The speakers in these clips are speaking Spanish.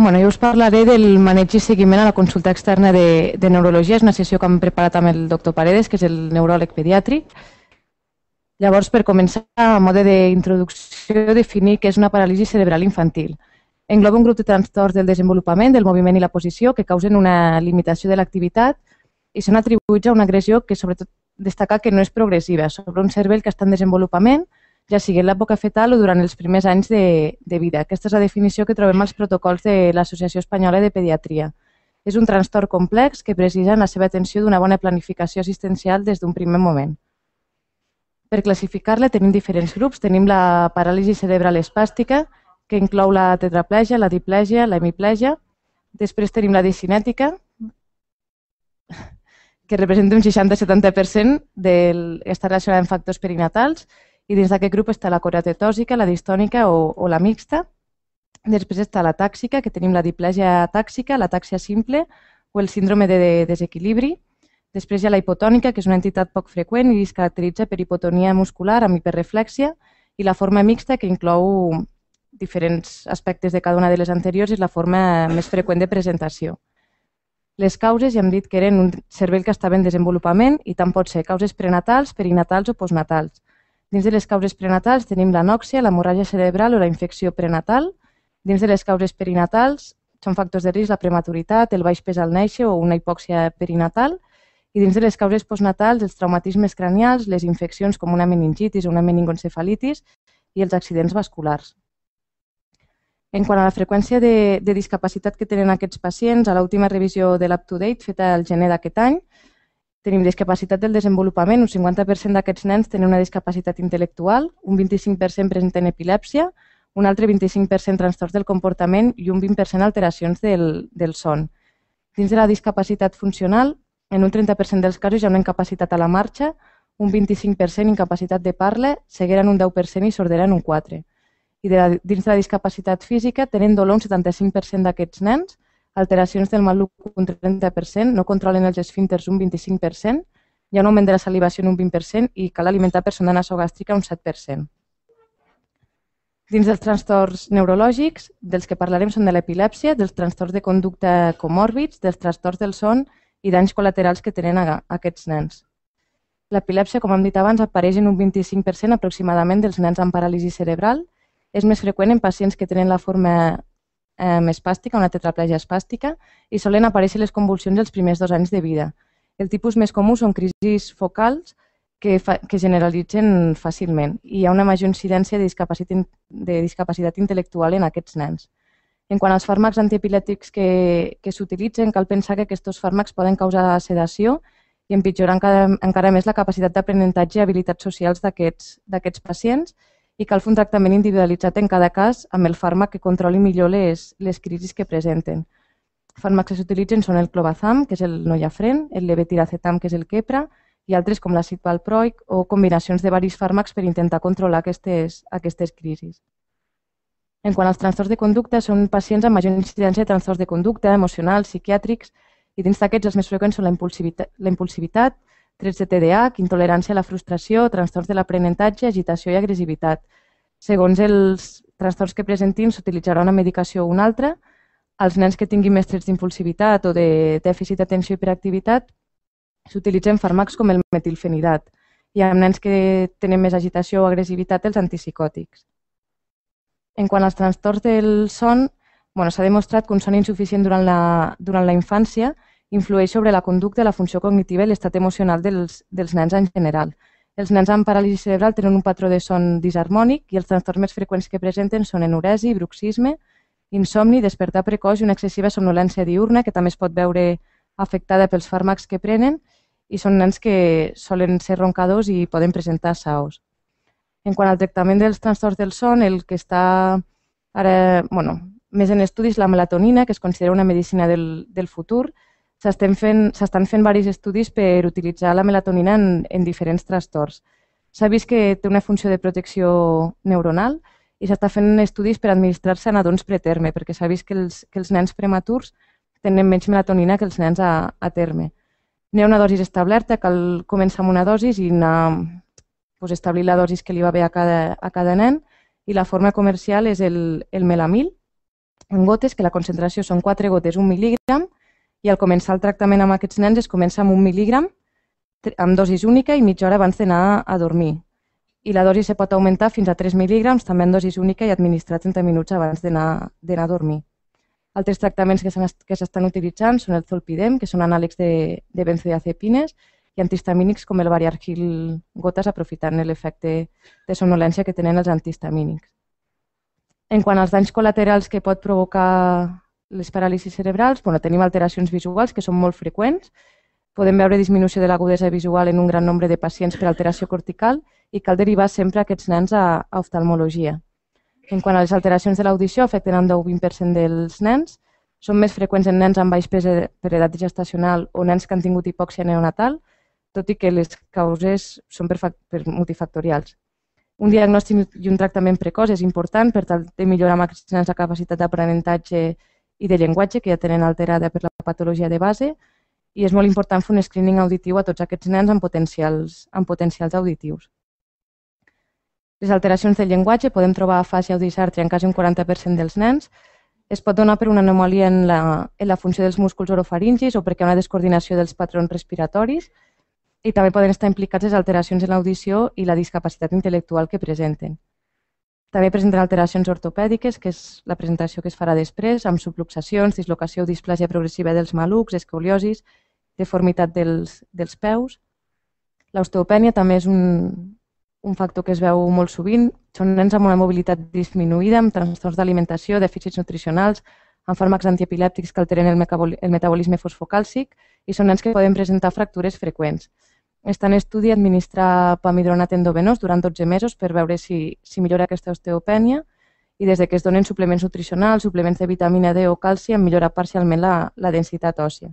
Bueno, jo us parlaré del maneig i seguiment a la consulta externa de, de neurologia. És una sessió que hem preparat amb el doctor Paredes, que és el neuròleg pediàtric. Llavors, per començar, a mode d'introducció, definir què és una paràlisi cerebral infantil. Engloba un grup de trastorns del desenvolupament, del moviment i la posició que causen una limitació de l'activitat i són atribuïts a una agressió que, sobretot, destacar que no és progressiva, sobre un cervell que està en desenvolupament, ja sigui en l'època fetal o durant els primers anys de, de vida. Aquesta és la definició que trobem als protocols de l'Associació Espanyola de Pediatria. És un trastorn complex que precisa en la seva atenció d'una bona planificació assistencial des d'un primer moment. Per classificar-la tenim diferents grups. Tenim la paràlisi cerebral espàstica, que inclou la tetraplegia, la diplègia, la hemiplegia. Després tenim la discinètica, que representa un 60-70% del, està relacionada amb factors perinatals i dins d'aquest grup està la coratetòsica, la distònica o, o la mixta. Després està la tàxica, que tenim la diplègia tàxica, la tàxia simple o el síndrome de desequilibri. Després hi ha la hipotònica, que és una entitat poc freqüent i es caracteritza per hipotonia muscular amb hiperreflexia i la forma mixta, que inclou diferents aspectes de cada una de les anteriors, és la forma més freqüent de presentació. Les causes ja hem dit que eren un cervell que estava en desenvolupament i tant pot ser causes prenatals, perinatals o postnatals. Dins de les causes prenatals tenim l'anòxia, l'hemorràgia cerebral o la infecció prenatal. Dins de les causes perinatals són factors de risc la prematuritat, el baix pes al néixer o una hipòxia perinatal. I dins de les causes postnatals, els traumatismes cranials, les infeccions com una meningitis o una meningoencefalitis i els accidents vasculars. En quant a la freqüència de, de discapacitat que tenen aquests pacients, a l'última revisió de l'UpToDate feta al gener d'aquest any, Tenim discapacitat del desenvolupament, un 50% d'aquests nens tenen una discapacitat intel·lectual, un 25% presenten epilèpsia, un altre 25% trastorns del comportament i un 20% alteracions del, del son. Dins de la discapacitat funcional, en un 30% dels casos hi ha una incapacitat a la marxa, un 25% incapacitat de parla, ceguera en un 10% i sordera en un 4%. I de la, dins de la discapacitat física tenen dolor un 75% d'aquests nens, alteracions del maluc un 30%, no controlen els esfínters un 25%, hi ha un augment de la salivació en un 20% i cal alimentar persona nasogàstrica un 7%. Dins dels trastorns neurològics, dels que parlarem són de l'epilèpsia, dels trastorns de conducta comòrbits, dels trastorns del son i danys col·laterals que tenen aquests nens. L'epilèpsia, com hem dit abans, apareix en un 25% aproximadament dels nens amb paràlisi cerebral. És més freqüent en pacients que tenen la forma eh, espàstica, una tetraplegia espàstica, i solen aparèixer les convulsions els primers dos anys de vida. El tipus més comú són crisis focals que, fa, que generalitzen fàcilment i hi ha una major incidència de discapacitat, de discapacitat intel·lectual en aquests nens. En quant als fàrmacs antiepilètics que, que s'utilitzen, cal pensar que aquests fàrmacs poden causar sedació i empitjorar encara, encara més la capacitat d'aprenentatge i habilitats socials d'aquests pacients i cal fer un tractament individualitzat en cada cas amb el fàrmac que controli millor les, les crisis que presenten. Fàrmacs que s'utilitzen són el clobazam, que és el noiafren, el levetiracetam, que és el quepra, i altres com l'àcid valproic o combinacions de varis fàrmacs per intentar controlar aquestes, aquestes crisis. En quant als trastorns de conducta, són pacients amb major incidència de trastorns de conducta, emocionals, psiquiàtrics, i dins d'aquests els més freqüents són la impulsivitat trets de TDAH, intolerància a la frustració, trastorns de l'aprenentatge, agitació i agressivitat. Segons els trastorns que presentin, s'utilitzarà una medicació o una altra. Els nens que tinguin més trets d'impulsivitat o de dèficit d'atenció i hiperactivitat s'utilitzen fàrmacs com el metilfenidat i amb nens que tenen més agitació o agressivitat els antipsicòtics. En quant als trastorns del son, bueno, s'ha demostrat que un son insuficient durant la, durant la infància influeix sobre la conducta, la funció cognitiva i l'estat emocional dels, dels nens en general. Els nens amb paràlisi cerebral tenen un patró de son disharmònic i els trastorns més freqüents que presenten són enuresi, bruxisme, insomni, despertar precoç i una excessiva somnolència diurna que també es pot veure afectada pels fàrmacs que prenen i són nens que solen ser roncadors i poden presentar saos. En quant al tractament dels trastorns del son, el que està ara, bueno, més en estudis la melatonina, que es considera una medicina del, del futur, s'estan fent, fent varis estudis per utilitzar la melatonina en, en diferents trastorns. S'ha vist que té una funció de protecció neuronal i s'està fent estudis per administrar-se a adons preterme, perquè s'ha vist que els, que els nens prematurs tenen menys melatonina que els nens a, a terme. N'hi ha una dosis establerta, cal començar amb una dosis i anar, pues, establir la dosis que li va bé a cada, a cada nen i la forma comercial és el, el melamil en gotes, que la concentració són 4 gotes, 1 mil·lígram, i al començar el tractament amb aquests nens es comença amb un mil·lígram, amb dosis única i mitja hora abans d'anar a dormir. I la dosi se pot augmentar fins a 3 mil·lígrams, també en dosis única i administrar 30 minuts abans d'anar a dormir. Altres tractaments que s'estan utilitzant són el zolpidem, que són anàlegs de, de benzodiazepines, i antihistamínics com el variargil gotes aprofitant l'efecte de somnolència que tenen els antihistamínics. En quant als danys col·laterals que pot provocar les paràlisis cerebrals, bueno, tenim alteracions visuals que són molt freqüents, podem veure disminució de l'agudesa visual en un gran nombre de pacients per alteració cortical i cal derivar sempre aquests nens a, a oftalmologia. En quant a les alteracions de l'audició, afecten un 10-20% dels nens, són més freqüents en nens amb baix pes e, per edat gestacional o nens que han tingut hipòxia neonatal, tot i que les causes són per, per multifactorials. Un diagnòstic i un tractament precoç és important per tal de millorar amb aquests nens la capacitat d'aprenentatge i de llenguatge que ja tenen alterada per la patologia de base i és molt important fer un screening auditiu a tots aquests nens amb potencials, amb potencials auditius. Les alteracions del llenguatge podem trobar a fase audisàrtria en quasi un 40% dels nens. Es pot donar per una anomalia en la, en la funció dels músculs orofaringis o perquè hi ha una descoordinació dels patrons respiratoris i també poden estar implicats les alteracions en l'audició i la discapacitat intel·lectual que presenten. També presentarà alteracions ortopèdiques, que és la presentació que es farà després, amb subluxacions, dislocació o displàsia progressiva dels malucs, escoliosis, deformitat dels, dels peus. L'osteopènia també és un, un factor que es veu molt sovint. Són nens amb una mobilitat disminuïda, amb trastorns d'alimentació, dèficits nutricionals, amb fàrmacs antiepilèptics que alteren el, el metabolisme fosfocàlcic i són nens que poden presentar fractures freqüents. Està en estudi administrar pamidronat endovenós durant 12 mesos per veure si, si millora aquesta osteopènia i des de que es donen suplements nutricionals, suplements de vitamina D o calci, en millorar parcialment la, la densitat òssia.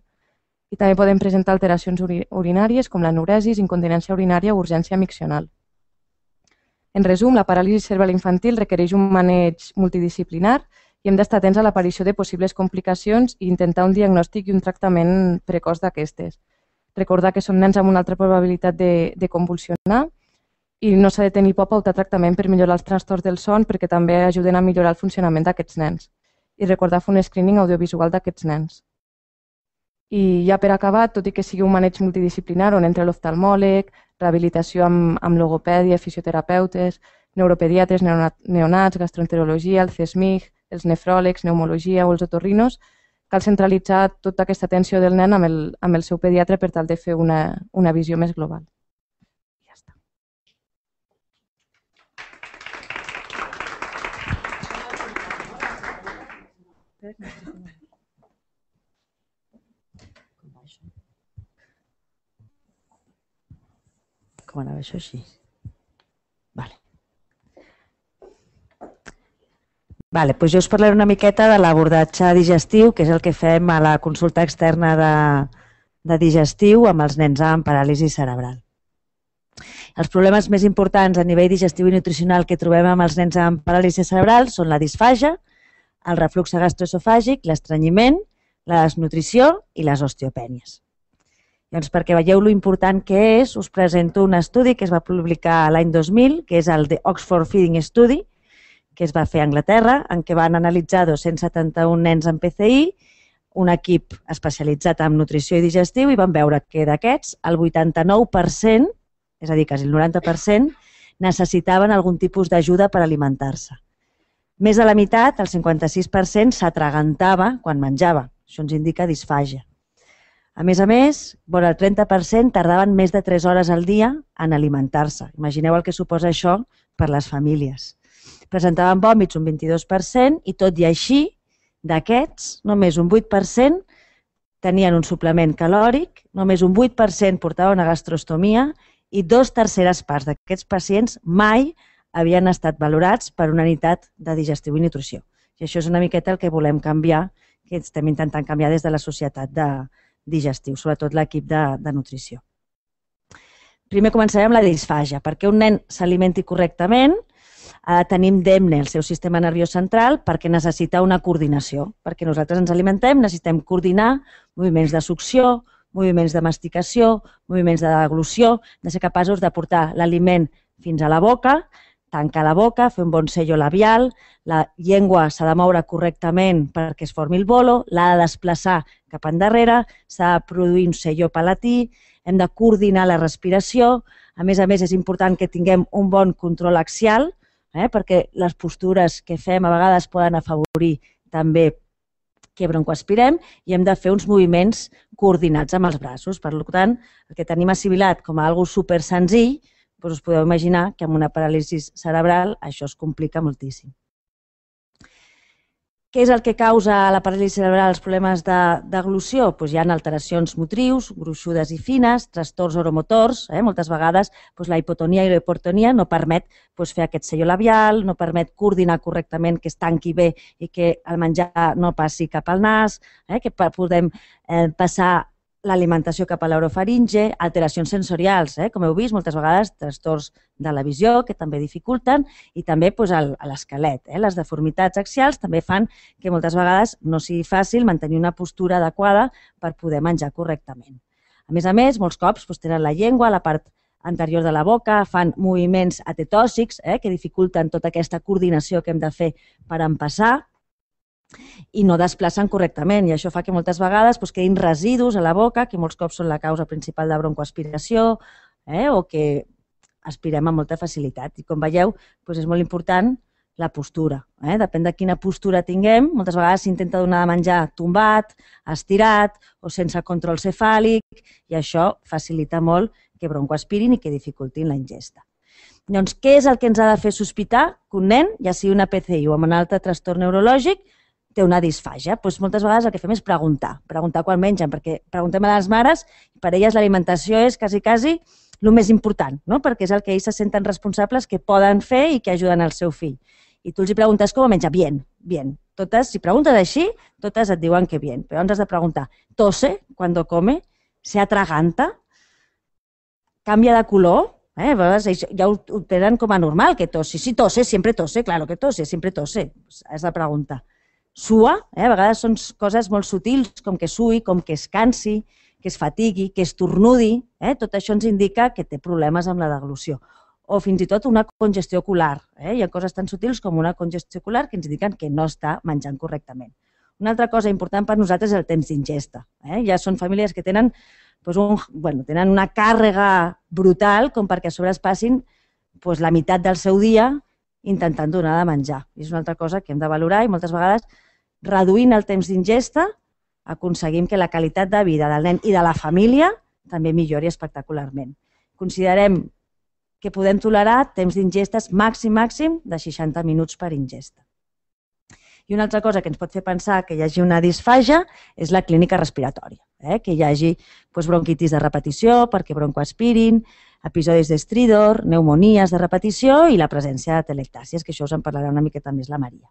I també poden presentar alteracions urinàries com la neuresis, incontinència urinària o urgència miccional. En resum, la paràlisi cerebral infantil requereix un maneig multidisciplinar i hem d'estar atents a l'aparició de possibles complicacions i intentar un diagnòstic i un tractament precoç d'aquestes recordar que són nens amb una altra probabilitat de, de convulsionar i no s'ha de tenir por a pautar tractament per millorar els trastorns del son perquè també ajuden a millorar el funcionament d'aquests nens i recordar fer un screening audiovisual d'aquests nens. I ja per acabar, tot i que sigui un maneig multidisciplinar on entre l'oftalmòleg, rehabilitació amb, amb logopèdia, fisioterapeutes, neuropediatres, neonats, gastroenterologia, el CESMIG, els nefròlegs, pneumologia o els otorrinos, cal centralitzar tota aquesta atenció del nen amb el, amb el seu pediatre per tal de fer una, una visió més global. Ja està. Com anava això així? Vale, doncs jo us parlaré una miqueta de l'abordatge digestiu, que és el que fem a la consulta externa de, de digestiu amb els nens amb paràlisi cerebral. Els problemes més importants a nivell digestiu i nutricional que trobem amb els nens amb paràlisi cerebral són la disfàgia, el reflux gastroesofàgic, l'estranyiment, la desnutrició i les osteopènies. Doncs perquè veieu lo important que és, us presento un estudi que es va publicar l'any 2000, que és el de Oxford Feeding Study, que es va fer a Anglaterra, en què van analitzar 271 nens amb PCI, un equip especialitzat en nutrició i digestiu, i van veure que d'aquests el 89%, és a dir, quasi el 90%, necessitaven algun tipus d'ajuda per alimentar-se. Més de la meitat, el 56%, s'atragantava quan menjava. Això ens indica disfàgia. A més a més, vora el 30% tardaven més de 3 hores al dia en alimentar-se. Imagineu el que suposa això per les famílies presentaven vòmits un 22% i tot i així, d'aquests, només un 8% tenien un suplement calòric, només un 8% portava una gastrostomia i dos terceres parts d'aquests pacients mai havien estat valorats per una unitat de digestiu i nutrició. I això és una miqueta el que volem canviar, que estem intentant canviar des de la societat de digestiu, sobretot l'equip de, de nutrició. Primer començarem amb la disfàgia. Perquè un nen s'alimenti correctament, eh, tenim demne el seu sistema nerviós central perquè necessita una coordinació. Perquè nosaltres ens alimentem, necessitem coordinar moviments de succió, moviments de masticació, moviments de deglució, de ser capaços de portar l'aliment fins a la boca, tancar la boca, fer un bon sello labial, la llengua s'ha de moure correctament perquè es formi el bolo, l'ha de desplaçar cap endarrere, s'ha de produir un sello palatí, hem de coordinar la respiració, a més a més és important que tinguem un bon control axial, eh? perquè les postures que fem a vegades poden afavorir també que broncoaspirem i hem de fer uns moviments coordinats amb els braços. Per tant, el que tenim assimilat com a algo super senzill, doncs us podeu imaginar que amb una paràlisi cerebral això es complica moltíssim. Què és el que causa la paràlisi cerebral, els problemes de d'aglució? Pues hi ha alteracions motrius, gruixudes i fines, trastorns oromotors, eh? moltes vegades pues, la hipotonia i la no permet pues, fer aquest sello labial, no permet coordinar correctament que es tanqui bé i que el menjar no passi cap al nas, eh? que podem eh, passar l'alimentació cap a l'orofaringe, alteracions sensorials, eh? com heu vist, moltes vegades trastorns de la visió que també dificulten i també pues, l'esquelet. Eh? Les deformitats axials també fan que moltes vegades no sigui fàcil mantenir una postura adequada per poder menjar correctament. A més a més, molts cops pues, tenen la llengua, la part anterior de la boca, fan moviments atetòxics eh? que dificulten tota aquesta coordinació que hem de fer per empassar i no desplacen correctament. I això fa que moltes vegades doncs, quedin residus a la boca, que molts cops són la causa principal de broncoaspiració, eh? o que aspirem amb molta facilitat. I com veieu, doncs és molt important la postura. Eh? Depèn de quina postura tinguem, moltes vegades s'intenta donar de menjar tombat, estirat o sense control cefàlic i això facilita molt que broncoaspirin i que dificultin la ingesta. Doncs què és el que ens ha de fer sospitar que un nen, ja sigui una PCI o amb un altre trastorn neurològic, té una disfàgia. Doncs moltes vegades el que fem és preguntar, preguntar quan mengen, perquè preguntem a les mares, per elles l'alimentació és quasi, quasi el més important, no? perquè és el que ells se senten responsables que poden fer i que ajuden al seu fill. I tu els hi preguntes com menja, bien, bien. Totes, si preguntes així, totes et diuen que bien. Però ens has de preguntar, tose quan come, se atraganta, canvia de color, eh? a vegades ja ho, ho tenen com a normal, que tosi. Si tose, sempre tose, claro que tose, sempre tose. Has de preguntar sua, eh? a vegades són coses molt sutils, com que sui, com que es cansi, que es fatigui, que es tornudi, eh? tot això ens indica que té problemes amb la deglució. O fins i tot una congestió ocular. Eh? Hi ha coses tan sutils com una congestió ocular que ens indiquen que no està menjant correctament. Una altra cosa important per nosaltres és el temps d'ingesta. Eh? Ja són famílies que tenen, doncs un, bueno, tenen una càrrega brutal com perquè a sobre es passin doncs, la meitat del seu dia intentant donar de menjar. I és una altra cosa que hem de valorar i moltes vegades reduint el temps d'ingesta, aconseguim que la qualitat de vida del nen i de la família també millori espectacularment. Considerem que podem tolerar temps d'ingestes màxim, màxim de 60 minuts per ingesta. I una altra cosa que ens pot fer pensar que hi hagi una disfàgia és la clínica respiratòria, eh? que hi hagi doncs, bronquitis de repetició perquè broncoaspirin, episodis d'estridor, pneumonies de repetició i la presència de telectàcies, que això us en parlarà una miqueta més la Maria.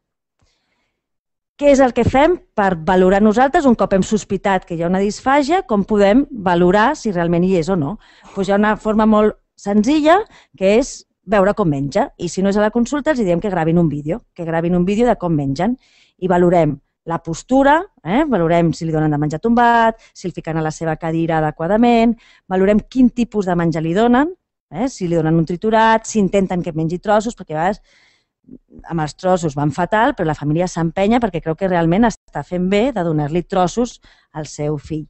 Què és el que fem per valorar nosaltres, un cop hem sospitat que hi ha una disfàgia, com podem valorar si realment hi és o no? Pues doncs hi ha una forma molt senzilla, que és veure com menja. I si no és a la consulta, els diem que gravin un vídeo, que gravin un vídeo de com mengen. I valorem la postura, eh? valorem si li donen de menjar tombat, si el fiquen a la seva cadira adequadament, valorem quin tipus de menjar li donen, eh? si li donen un triturat, si intenten que mengi trossos, perquè a vegades amb els trossos van fatal, però la família s'empenya perquè creu que realment està fent bé de donar-li trossos al seu fill.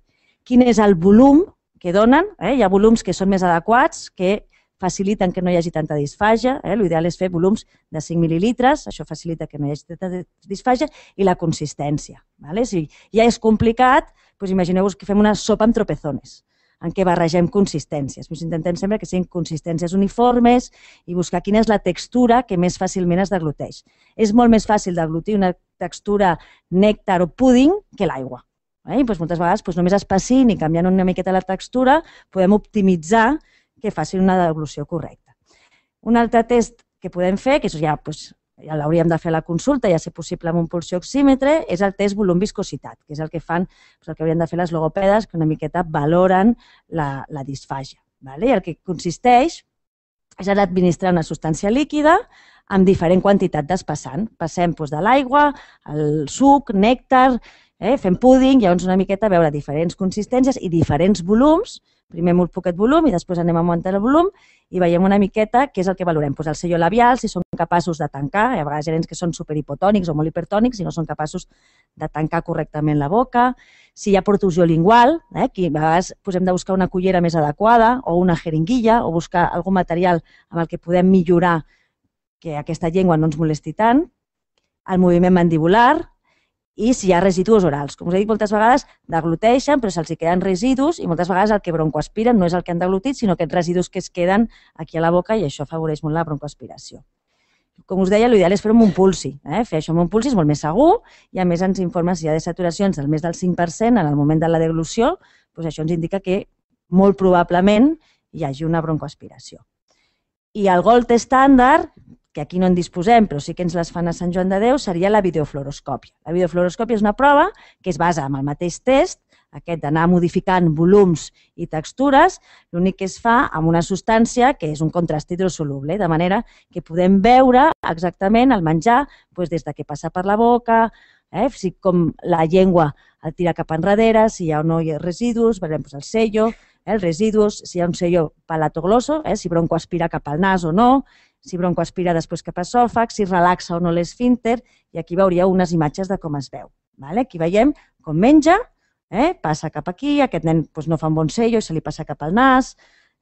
Quin és el volum que donen? Eh? Hi ha volums que són més adequats, que faciliten que no hi hagi tanta disfàgia. Eh? L'ideal és fer volums de 5 mil·lilitres, això facilita que no hi hagi tanta disfàgia, i la consistència. Vale? Si ja és complicat, doncs imagineu-vos que fem una sopa amb tropezones en què barregem consistències. Doncs intentem sempre que siguin consistències uniformes i buscar quina és la textura que més fàcilment es degluteix. És molt més fàcil deglutir una textura nèctar o púding que l'aigua. Eh? I doncs moltes vegades doncs només espacint i canviant una miqueta la textura podem optimitzar que facin una deglució correcta. Un altre test que podem fer, que és ja doncs, ja l'hauríem de fer la consulta ja ser possible amb un pulsioxímetre, és el test volum-viscositat, que és el que fan, doncs el que haurien de fer les logopedes, que una miqueta valoren la, la disfàgia. Vale? I el que consisteix és en administrar una substància líquida amb diferent quantitat d'espassant. Passem doncs, de l'aigua, el suc, nèctar, eh? fem púding, llavors una miqueta veure diferents consistències i diferents volums, primer molt poquet volum i després anem augmentant el volum i veiem una miqueta què és el que valorem. Pues el sello labial, si són capaços de tancar, hi ha vegades gerents que són superhipotònics o molt hipertònics i no són capaços de tancar correctament la boca, si hi ha protusió lingual, eh, que a vegades pues, hem de buscar una cullera més adequada o una jeringuilla o buscar algun material amb el que podem millorar que aquesta llengua no ens molesti tant, el moviment mandibular, i si hi ha residus orals. Com us he dit moltes vegades, degluteixen, però se'ls queden residus i moltes vegades el que broncoaspiren no és el que han deglutit, sinó aquests residus que es queden aquí a la boca i això afavoreix molt la broncoaspiració. Com us deia, l'ideal és fer-ho amb un pulsi. Eh? Fer això amb un pulsi és molt més segur i, a més, ens informa si hi ha desaturacions del més del 5% en el moment de la deglució, doncs això ens indica que molt probablement hi hagi una broncoaspiració. I el gold estàndard, que aquí no en disposem, però sí que ens les fan a Sant Joan de Déu, seria la videofluoroscòpia. La videofluoroscòpia és una prova que es basa en el mateix test, aquest d'anar modificant volums i textures, l'únic que es fa amb una substància que és un contrast hidrosoluble, de manera que podem veure exactament el menjar doncs des de que passa per la boca, eh, si com la llengua el tira cap enrere, si hi ha o no hi ha residus, veurem doncs, el sello, eh, els residus, si hi ha un sello palatogloso, eh, si Bronco aspira cap al nas o no, si broncoaspira després cap a sòfag, si relaxa o no l'esfínter, i aquí veuríeu unes imatges de com es veu. Vale? Aquí veiem com menja, eh? passa cap aquí, aquest nen doncs, no fa un bon sello i se li passa cap al nas,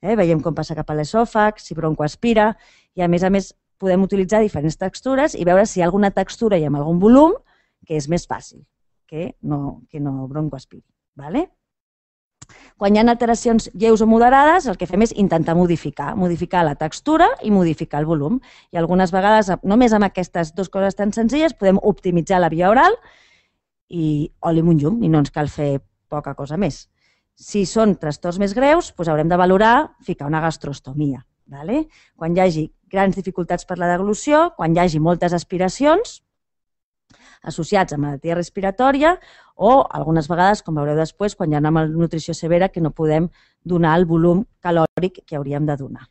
eh? veiem com passa cap a l'esòfag, si broncoaspira, i a més a més podem utilitzar diferents textures i veure si hi ha alguna textura i amb algun volum que és més fàcil que no, que no broncoaspiri. ¿vale? Quan hi ha alteracions lleus o moderades, el que fem és intentar modificar, modificar la textura i modificar el volum. I algunes vegades, només amb aquestes dues coses tan senzilles, podem optimitzar la via oral i oli amb un llum, i no ens cal fer poca cosa més. Si són trastorns més greus, doncs haurem de valorar ficar una gastrostomia. Vale? Quan hi hagi grans dificultats per la deglució, quan hi hagi moltes aspiracions, associats a malaltia respiratòria o algunes vegades, com veureu després, quan hi ha una malnutrició severa que no podem donar el volum calòric que hauríem de donar.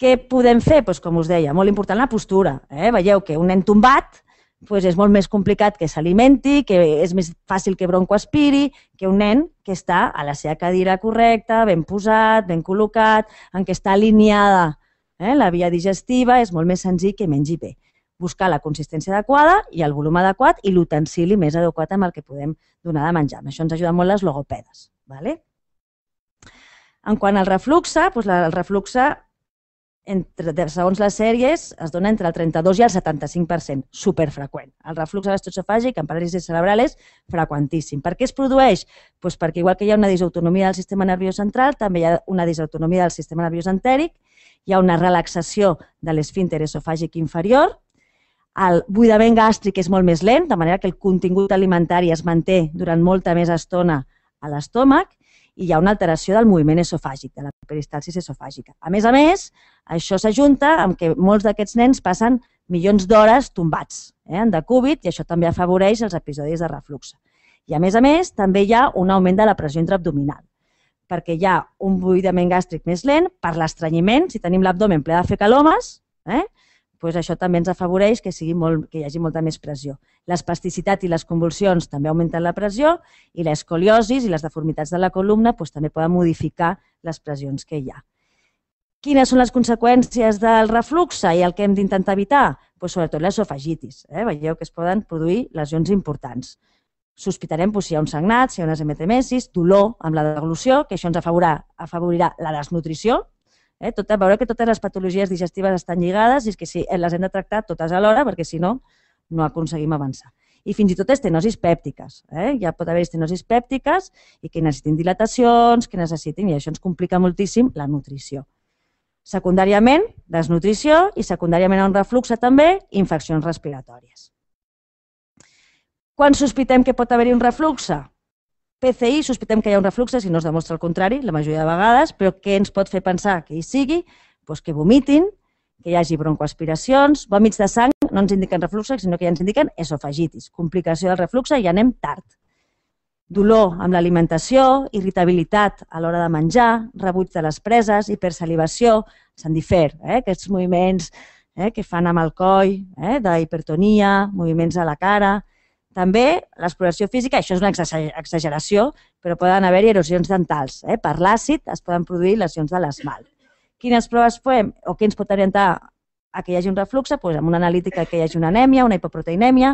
Què podem fer? Doncs, com us deia, molt important la postura. Eh? Veieu que un nen tombat doncs és molt més complicat que s'alimenti, que és més fàcil que broncoaspiri, que un nen que està a la seva cadira correcta, ben posat, ben col·locat, en què està alineada eh? la via digestiva, és molt més senzill que mengi bé buscar la consistència adequada i el volum adequat i l'utensili més adequat amb el que podem donar de menjar. Amb això ens ajuda molt les logopedes. ¿vale? En quant al refluxe, doncs el refluxe entre, segons les sèries, es dona entre el 32 i el 75%, superfreqüent. El reflux gastroesofàgic en paràlisi cerebral és freqüentíssim. Per què es produeix? Pues doncs perquè igual que hi ha una disautonomia del sistema nerviós central, també hi ha una disautonomia del sistema nerviós entèric, hi ha una relaxació de l'esfínter esofàgic inferior, el buidament gàstric és molt més lent, de manera que el contingut alimentari es manté durant molta més estona a l'estómac i hi ha una alteració del moviment esofàgic, de la peristalsis esofàgica. A més a més, això s'ajunta amb que molts d'aquests nens passen milions d'hores tombats eh, en decúbit i això també afavoreix els episodis de reflux. I a més a més, també hi ha un augment de la pressió intraabdominal perquè hi ha un buidament gàstric més lent per l'estranyiment, si tenim l'abdomen ple de fecalomes, eh? doncs això també ens afavoreix que, sigui molt, que hi hagi molta més pressió. L'espasticitat i les convulsions també augmenten la pressió i l'escoliosis i les deformitats de la columna doncs, també poden modificar les pressions que hi ha. Quines són les conseqüències del refluxe i el que hem d'intentar evitar? Pues, doncs sobretot l'esofagitis. Eh? Veieu que es poden produir lesions importants sospitarem doncs, si hi ha un sagnat, si hi ha unes emetemesis, dolor amb la deglució, que això ens afavorirà, afavorirà la desnutrició, Eh? Tot, veureu que totes les patologies digestives estan lligades i és que sí, les hem de tractar totes alhora perquè si no, no aconseguim avançar. I fins i tot estenosis pèptiques. Eh? Ja pot haver estenosis pèptiques i que necessitin dilatacions, que necessitin, i això ens complica moltíssim la nutrició. Secundàriament, desnutrició i secundàriament a un reflux també, infeccions respiratòries. Quan sospitem que pot haver-hi un refluxe? PCI sospitem que hi ha un reflux, eh, si no es demostra el contrari, la majoria de vegades, però què ens pot fer pensar que hi sigui? Pues doncs que vomitin, que hi hagi broncoaspiracions, vòmits de sang, no ens indiquen reflux, sinó que ja ens indiquen esofagitis, complicació del reflux i anem tard. Dolor amb l'alimentació, irritabilitat a l'hora de menjar, rebuig de les preses, hipersalivació, sandifer, eh? aquests moviments eh? que fan amb el coll, eh? d'hipertonia, moviments a la cara, també l'exploració física, això és una exageració, però poden haver-hi erosions dentals. Eh? Per l'àcid es poden produir lesions de l'esmalt. Quines proves podem, o què ens pot orientar a que hi hagi un reflux? Pues doncs amb una analítica que hi hagi una anèmia, una hipoproteinèmia.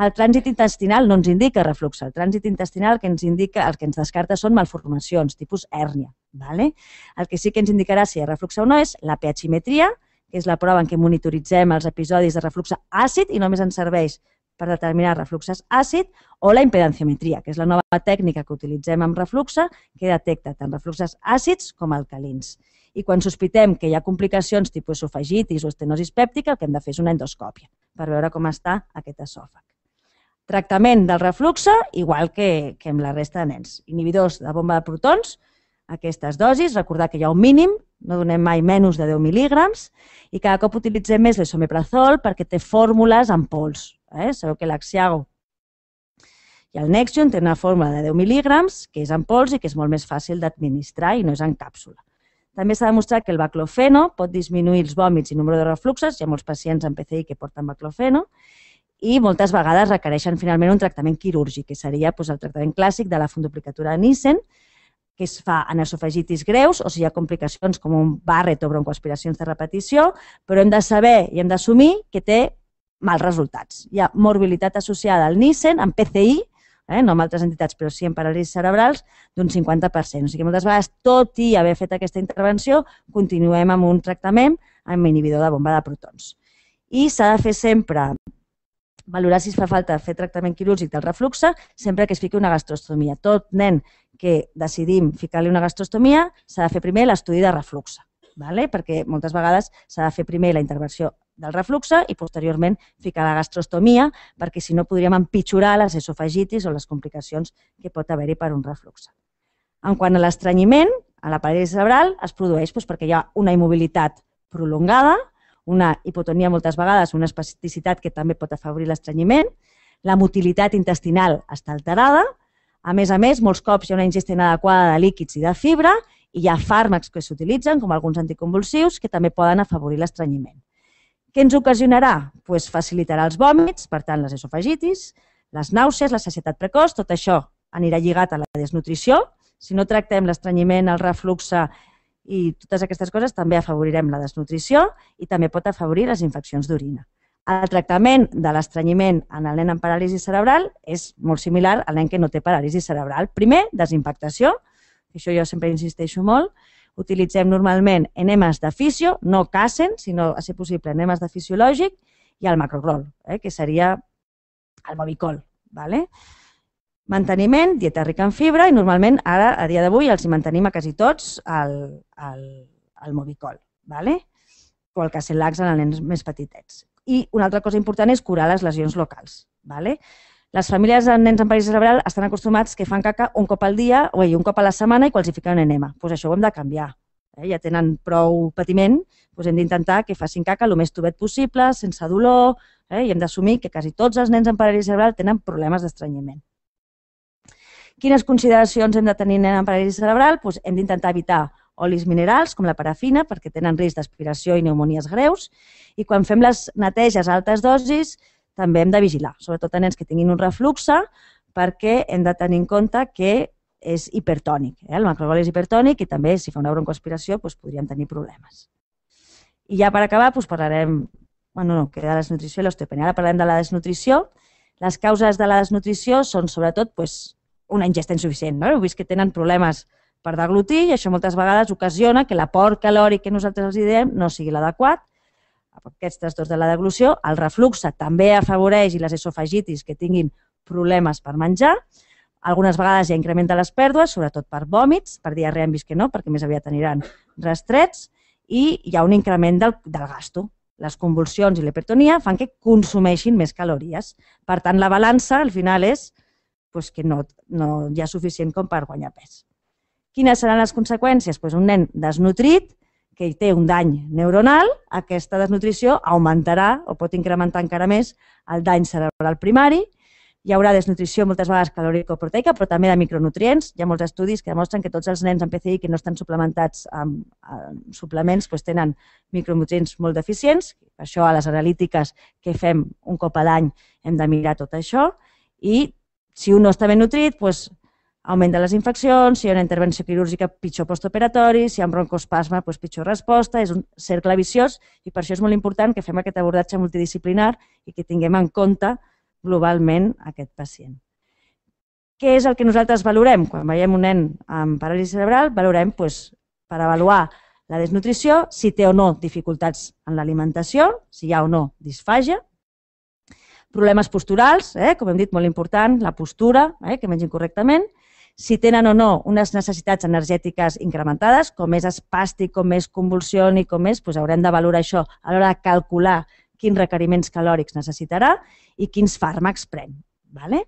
El trànsit intestinal no ens indica reflux. El trànsit intestinal que ens indica, el que ens descarta són malformacions, tipus hèrnia. Vale? El que sí que ens indicarà si hi ha reflux o no és la pHimetria, que és la prova en què monitoritzem els episodis de reflux àcid i només ens serveix per determinar refluxes àcid o la impedanciometria, que és la nova tècnica que utilitzem amb refluxe que detecta tant refluxes àcids com alcalins. I quan sospitem que hi ha complicacions tipus esofagitis o estenosis pèptica, el que hem de fer és una endoscòpia per veure com està aquest esòfag. Tractament del refluxe, igual que, que amb la resta de nens. Inhibidors de bomba de protons, aquestes dosis, recordar que hi ha un mínim, no donem mai menys de 10 mil·lígrams, i cada cop utilitzem més l'esomeprazol perquè té fórmules amb pols, eh? sabeu que l'axiago i el Nexion té una fórmula de 10 mil·lígrams, que és en pols i que és molt més fàcil d'administrar i no és en càpsula. També s'ha demostrat que el baclofeno pot disminuir els vòmits i número nombre de refluxes, hi ha molts pacients amb PCI que porten baclofeno, i moltes vegades requereixen finalment un tractament quirúrgic, que seria doncs, el tractament clàssic de la fundoplicatura de Nissen, que es fa en esofagitis greus o si hi ha complicacions com un barret o broncoaspiracions de repetició, però hem de saber i hem d'assumir que té mals resultats. Hi ha morbilitat associada al Nissen, amb PCI, eh, no amb altres entitats, però sí amb paràlisis cerebrals, d'un 50%. O sigui, moltes vegades, tot i haver fet aquesta intervenció, continuem amb un tractament amb inhibidor de bomba de protons. I s'ha de fer sempre valorar si es fa falta fer tractament quirúrgic del refluxe sempre que es fiqui una gastrostomia. Tot nen que decidim ficar-li una gastrostomia s'ha de fer primer l'estudi de refluxe, vale? perquè moltes vegades s'ha de fer primer la intervenció del refluxe i posteriorment ficar la gastrostomia perquè si no podríem empitjorar les esofagitis o les complicacions que pot haver-hi per un refluxe. En quant a l'estranyiment, a la paret cerebral es produeix doncs, perquè hi ha una immobilitat prolongada, una hipotonia moltes vegades, una espasticitat que també pot afavorir l'estranyiment, la motilitat intestinal està alterada, a més a més, molts cops hi ha una ingesta inadequada de líquids i de fibra i hi ha fàrmacs que s'utilitzen, com alguns anticonvulsius, que també poden afavorir l'estranyiment. Què ens ocasionarà? Pues facilitarà els vòmits, per tant les esofagitis, les nàusees, la sacietat precoç, tot això anirà lligat a la desnutrició. Si no tractem l'estranyiment, el refluxe eh, i totes aquestes coses, també afavorirem la desnutrició i també pot afavorir les infeccions d'orina. El tractament de l'estranyiment en el nen amb paràlisi cerebral és molt similar al nen que no té paràlisi cerebral. Primer, desinfectació, això jo sempre insisteixo molt, utilitzem normalment enemes de fisio, no casen, sinó, a ser possible, enemes de fisiològic i el macrocrol, eh, que seria el movicol. Vale? Manteniment, dieta rica en fibra i normalment ara, a dia d'avui, els hi mantenim a quasi tots el, el, el movicol vale? o el lax en els nens més petitets. I una altra cosa important és curar les lesions locals. Vale? Les famílies de nens amb paràlisi cerebral estan acostumats que fan caca un cop al dia o un cop a la setmana i qualifiquen un enema. Doncs pues això ho hem de canviar. Eh? Ja tenen prou patiment, doncs hem d'intentar que facin caca el més tovet possible, sense dolor, eh? i hem d'assumir que quasi tots els nens amb paràlisi cerebral tenen problemes d'estranyament. Quines consideracions hem de tenir nens amb paràlisi cerebral? Pues hem d'intentar evitar olis minerals, com la parafina, perquè tenen risc d'aspiració i pneumonies greus, i quan fem les neteges a altes dosis, també hem de vigilar, sobretot en nens que tinguin un refluxe, eh, perquè hem de tenir en compte que és hipertònic. Eh? El macrogol és hipertònic i també, si fa una broncoaspiració, doncs podríem tenir problemes. I ja per acabar, doncs parlarem, bueno, no, de la desnutrició i l'osteopenia. Ara parlem de la desnutrició. Les causes de la desnutrició són, sobretot, doncs, una ingesta insuficient. No? Heu vist que tenen problemes per deglutir i això moltes vegades ocasiona que l'aport calòric que nosaltres els diem no sigui l'adequat aquestes dos de la deglució, el reflux també afavoreix i les esofagitis que tinguin problemes per menjar, algunes vegades ja incrementa les pèrdues, sobretot per vòmits, per diarrea hem vist que no, perquè més aviat aniran restrets, i hi ha un increment del, del gasto. Les convulsions i l'hipertonia fan que consumeixin més calories. Per tant, la balança al final és pues, que no, no hi ha suficient com per guanyar pes. Quines seran les conseqüències? Pues un nen desnutrit, que hi té un dany neuronal, aquesta desnutrició augmentarà o pot incrementar encara més el dany cerebral primari. Hi haurà desnutrició moltes vegades o proteica però també de micronutrients. Hi ha molts estudis que demostren que tots els nens amb PCI que no estan suplementats amb, amb suplements doncs tenen micronutrients molt deficients. Per això a les analítiques que fem un cop a l'any hem de mirar tot això. I si un no està ben nutrit, doncs augment de les infeccions, si hi ha una intervenció quirúrgica, pitjor postoperatori, si hi ha un broncospasma doncs pitjor resposta, és un cercle viciós i per això és molt important que fem aquest abordatge multidisciplinar i que tinguem en compte globalment aquest pacient. Què és el que nosaltres valorem? Quan veiem un nen amb paràlisi cerebral, valorem doncs, per avaluar la desnutrició, si té o no dificultats en l'alimentació, si hi ha o no disfàgia, problemes posturals, eh, com hem dit, molt important, la postura, eh, que mengin correctament, si tenen o no unes necessitats energètiques incrementades, com més espàstic, com més convulsió i com més, doncs haurem de valorar això a l'hora de calcular quins requeriments calòrics necessitarà i quins fàrmacs pren. Vale?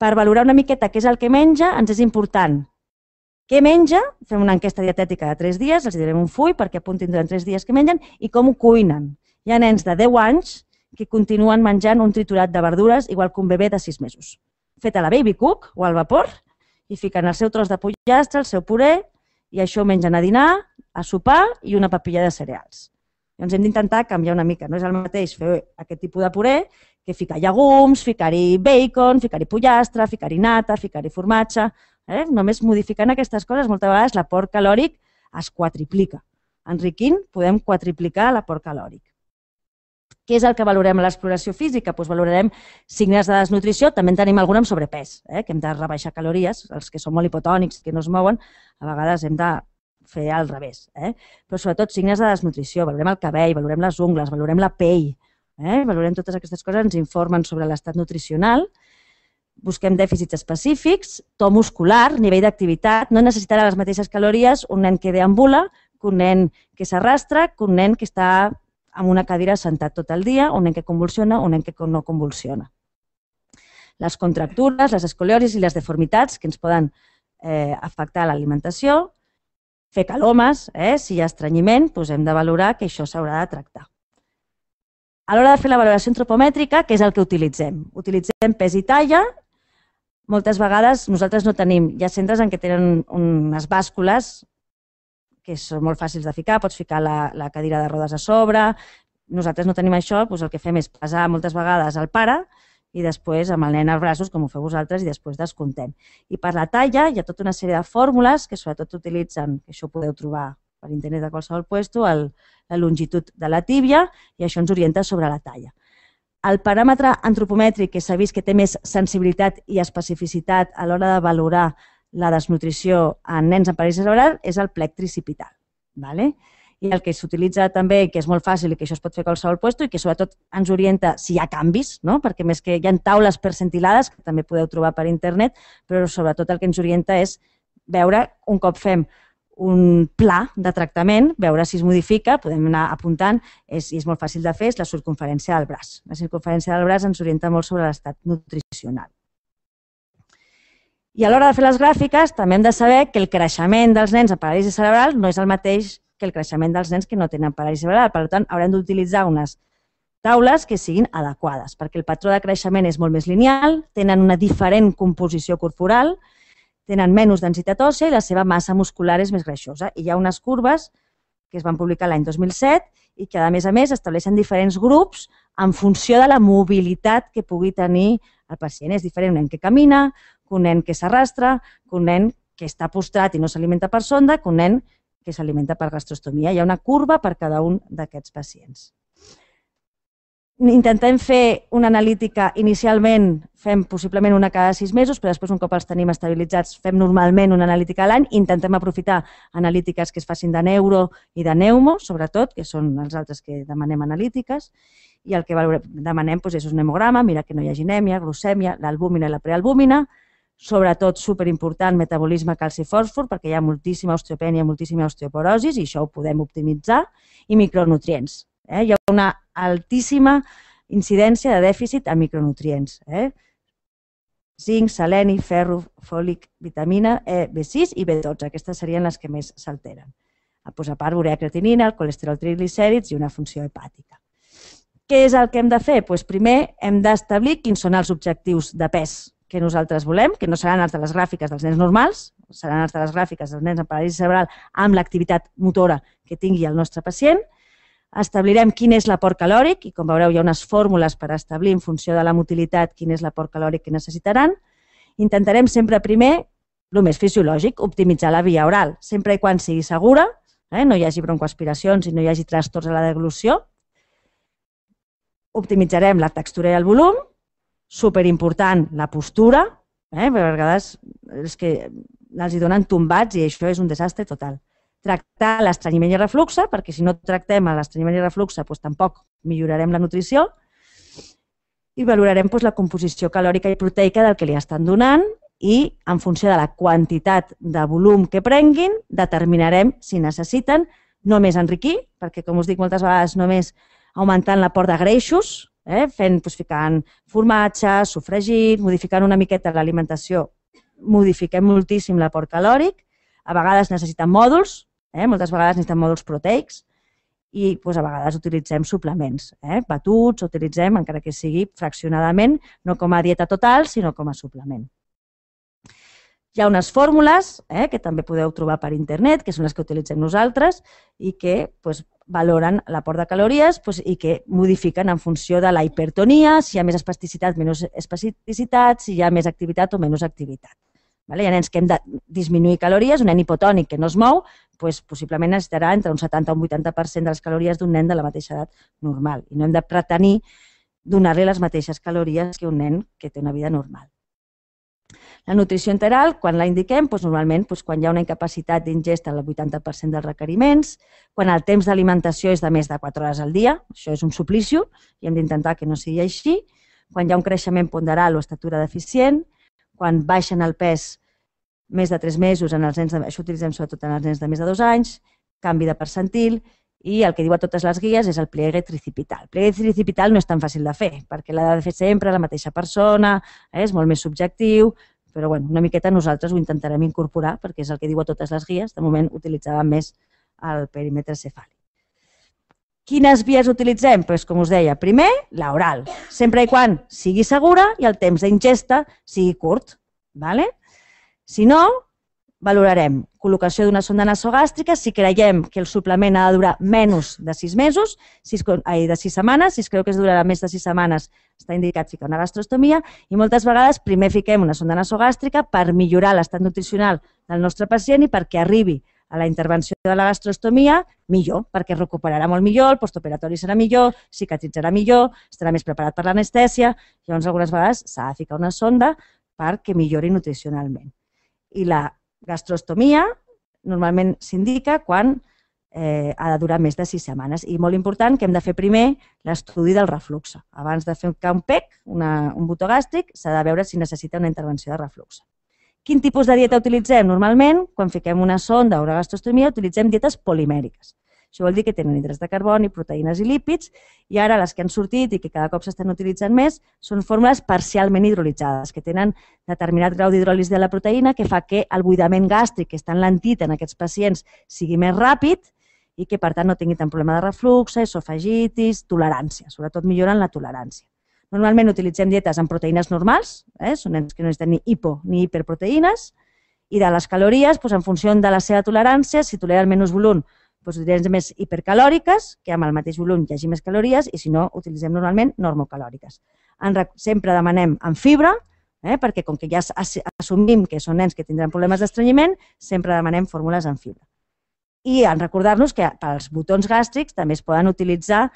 Per valorar una miqueta què és el que menja, ens és important què menja, fem una enquesta dietètica de 3 dies, els direm un full perquè apuntin durant 3 dies què mengen i com ho cuinen. Hi ha nens de 10 anys que continuen menjant un triturat de verdures igual que un bebè de 6 mesos, fet a la baby cook o al vapor i fiquen el seu tros de pollastre, el seu puré, i això ho mengen a dinar, a sopar i una papilla de cereals. Llavors hem d'intentar canviar una mica. No és el mateix fer aquest tipus de puré que ficar llegums, ficar-hi bacon, ficar-hi pollastre, ficar-hi nata, ficar-hi formatge... Eh? Només modificant aquestes coses, moltes vegades l'aport calòric es quadriplica. Enriquint podem quadriplicar l'aport calòric. Què és el que valorem a l'exploració física? Doncs valorarem signes de desnutrició, també en tenim algun amb sobrepès, eh? que hem de rebaixar calories, els que són molt hipotònics, que no es mouen, a vegades hem de fer al revés. Eh? Però sobretot signes de desnutrició, valorem el cabell, valorem les ungles, valorem la pell, eh? valorem totes aquestes coses, ens informen sobre l'estat nutricional, busquem dèficits específics, to muscular, nivell d'activitat, no necessitarà les mateixes calories un nen que deambula que un nen que s'arrastra, que un nen que està amb una cadira sentat tot el dia, un nen que convulsiona, un nen que no convulsiona. Les contractures, les escoliosis i les deformitats que ens poden eh, afectar l'alimentació, fer calomes, eh, si hi ha estranyiment, doncs hem de valorar que això s'haurà de tractar. A l'hora de fer la valoració antropomètrica, què és el que utilitzem? Utilitzem pes i talla. Moltes vegades nosaltres no tenim, hi ha centres en què tenen unes bàscules que són molt fàcils de ficar, pots ficar la, la cadira de rodes a sobre, nosaltres no tenim això, doncs el que fem és pesar moltes vegades al pare i després amb el nen als braços, com ho feu vosaltres, i després descontem. I per la talla hi ha tota una sèrie de fórmules que sobretot utilitzen, que això ho podeu trobar per internet de qualsevol puesto, el, la longitud de la tíbia i això ens orienta sobre la talla. El paràmetre antropomètric que s'ha vist que té més sensibilitat i especificitat a l'hora de valorar la desnutrició en nens en paràlisi cerebral és el plec tricipital. ¿vale? I el que s'utilitza també, que és molt fàcil i que això es pot fer a qualsevol lloc i que sobretot ens orienta si hi ha canvis, no? perquè més que hi ha taules percentilades que també podeu trobar per internet, però sobretot el que ens orienta és veure un cop fem un pla de tractament, veure si es modifica, podem anar apuntant, és, i és molt fàcil de fer, és la circunferència del braç. La circunferència del braç ens orienta molt sobre l'estat nutricional. I a l'hora de fer les gràfiques també hem de saber que el creixement dels nens amb paràlisi cerebral no és el mateix que el creixement dels nens que no tenen paràlisi cerebral. Per tant, haurem d'utilitzar unes taules que siguin adequades, perquè el patró de creixement és molt més lineal, tenen una diferent composició corporal, tenen menys densitat òssea i la seva massa muscular és més greixosa. I hi ha unes curves que es van publicar l'any 2007 i que, a més a més, estableixen diferents grups en funció de la mobilitat que pugui tenir el pacient. És diferent un nen que camina, que un nen que s'arrastra, que un nen que està postrat i no s'alimenta per sonda, que un nen que s'alimenta per gastrostomia. Hi ha una curva per cada un d'aquests pacients. Intentem fer una analítica, inicialment fem possiblement una cada sis mesos, però després un cop els tenim estabilitzats fem normalment una analítica a l'any. Intentem aprofitar analítiques que es facin de neuro i de neumo, sobretot, que són els altres que demanem analítiques, i el que demanem doncs, és un hemograma, mira que no hi hagi anèmia, glucèmia, l'albúmina i la prealbúmina, sobretot superimportant metabolisme calci-fòsfor perquè hi ha moltíssima osteopènia, moltíssima osteoporosis i això ho podem optimitzar, i micronutrients. Eh? Hi ha una altíssima incidència de dèficit a micronutrients. Eh? Zinc, seleni, ferro, fòlic, vitamina E, B6 i B12. Aquestes serien les que més s'alteren. Pues ah, doncs a part, urea creatinina, el colesterol triglicèrids i una funció hepàtica. Què és el que hem de fer? Pues doncs primer hem d'establir quins són els objectius de pes que nosaltres volem, que no seran els de les gràfiques dels nens normals, seran els de les gràfiques dels nens amb paràlisi cerebral amb l'activitat motora que tingui el nostre pacient. Establirem quin és l'aport calòric i, com veureu, hi ha unes fórmules per establir en funció de la motilitat quin és l'aport calòric que necessitaran. Intentarem sempre primer, el més fisiològic, optimitzar la via oral, sempre i quan sigui segura, eh, no hi hagi broncoaspiracions i no hi hagi trastorns a la deglució. Optimitzarem la textura i el volum superimportant la postura, eh? perquè a vegades és que els hi donen tombats i això és un desastre total. Tractar l'estrenyiment i refluxe, perquè si no tractem l'estrenyiment i refluxe doncs tampoc millorarem la nutrició i valorarem doncs, la composició calòrica i proteica del que li estan donant i en funció de la quantitat de volum que prenguin determinarem si necessiten només enriquir, perquè com us dic moltes vegades només augmentant l'aport de greixos eh? fent, doncs, ficant formatge, sofregit, modificant una miqueta l'alimentació. Modifiquem moltíssim l'aport calòric, a vegades necessiten mòduls, eh? moltes vegades necessiten mòduls proteics, i doncs, a vegades utilitzem suplements, eh? batuts, utilitzem, encara que sigui fraccionadament, no com a dieta total, sinó com a suplement. Hi ha unes fórmules eh, que també podeu trobar per internet, que són les que utilitzem nosaltres i que doncs, valoren l'aport de calories doncs, i que modifiquen en funció de la hipertonia, si hi ha més espasticitat, menys espasticitat, si hi ha més activitat o menys activitat. Vale? Hi ha nens que hem de disminuir calories, un nen hipotònic que no es mou, doncs possiblement necessitarà entre un 70 o un 80% de les calories d'un nen de la mateixa edat normal. I no hem de pretenir donar-li les mateixes calories que un nen que té una vida normal. La nutrició enteral, quan la indiquem, doncs normalment doncs quan hi ha una incapacitat d'ingesta al 80% dels requeriments, quan el temps d'alimentació és de més de 4 hores al dia, això és un suplici i hem d'intentar que no sigui així, quan hi ha un creixement ponderal o estatura deficient, quan baixen el pes més de 3 mesos, en els nens de, això utilitzem sobretot en els nens de més de 2 anys, canvi de percentil, i el que diu a totes les guies és el pliegue tricipital. El pliegue tricipital no és tan fàcil de fer, perquè l'ha de fer sempre la mateixa persona, eh, és molt més subjectiu, però bueno, una miqueta nosaltres ho intentarem incorporar perquè és el que diu a totes les guies. De moment utilitzàvem més el perímetre cefàlic. Quines vies utilitzem? Pues, com us deia, primer, la oral, sempre i quan sigui segura i el temps d'ingesta sigui curt. Vale? Si no, valorarem col·locació d'una sonda nasogàstrica si creiem que el suplement ha de durar menys de 6 mesos, 6, ai, de 6 setmanes, si es creu que es durarà més de 6 setmanes està indicat ficar una gastrostomia i moltes vegades primer fiquem una sonda nasogàstrica per millorar l'estat nutricional del nostre pacient i perquè arribi a la intervenció de la gastrostomia, millor, perquè es recuperarà molt millor, el postoperatori serà millor, cicatritzarà millor, estarà més preparat per l'anestèsia. Llavors, algunes vegades s'ha de ficar una sonda perquè millori nutricionalment. I la Gastrostomia normalment s'indica quan eh, ha de durar més de 6 setmanes. I molt important que hem de fer primer l'estudi del reflux. Abans de fer un PEC, una, un botó gàstric, s'ha de veure si necessita una intervenció de reflux. Quin tipus de dieta utilitzem? Normalment, quan fiquem una sonda o una gastrostomia, utilitzem dietes polimèriques. Això vol dir que tenen hidrats de carboni, proteïnes i lípids, i ara les que han sortit i que cada cop s'estan utilitzant més són fórmules parcialment hidrolitzades, que tenen determinat grau d'hidròlisi de la proteïna que fa que el buidament gàstric, que està enlentit en aquests pacients, sigui més ràpid i que, per tant, no tingui tant problema de reflux, esofagitis, tolerància. Sobretot milloren la tolerància. Normalment utilitzem dietes amb proteïnes normals, eh? són nens que no necessiten ni hipo ni hiperproteïnes, i de les calories, doncs, en funció de la seva tolerància, si tolera el menys volum, doncs, dirents més hipercalòriques, que amb el mateix volum hi hagi més calories, i si no, utilitzem normalment normocalòriques. En, sempre demanem amb fibra, eh, perquè com que ja assumim que són nens que tindran problemes d'estrenyiment, sempre demanem fórmules amb fibra. I en recordar-nos que pels botons gàstrics també es poden utilitzar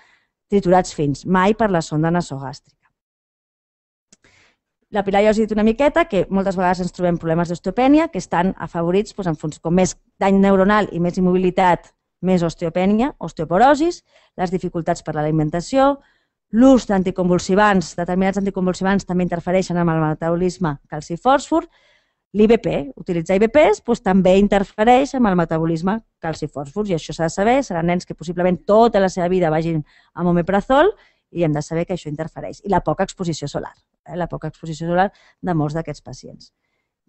triturats fins, mai per la sonda nasogàstrica. La Pilar ja us he dit una miqueta que moltes vegades ens trobem problemes d'osteopènia que estan afavorits doncs, en funció, com més dany neuronal i més immobilitat més osteopènia, osteoporosis, les dificultats per l'alimentació, l'ús d'anticonvulsivants, determinats anticonvulsivants també interfereixen amb el metabolisme calcifòsfor, l'IBP, utilitzar IBPs, doncs, doncs, també interfereix amb el metabolisme calcifòsfor i això s'ha de saber, seran nens que possiblement tota la seva vida vagin amb omeprazol i hem de saber que això interfereix. I la poca exposició solar, eh? la poca exposició solar de molts d'aquests pacients.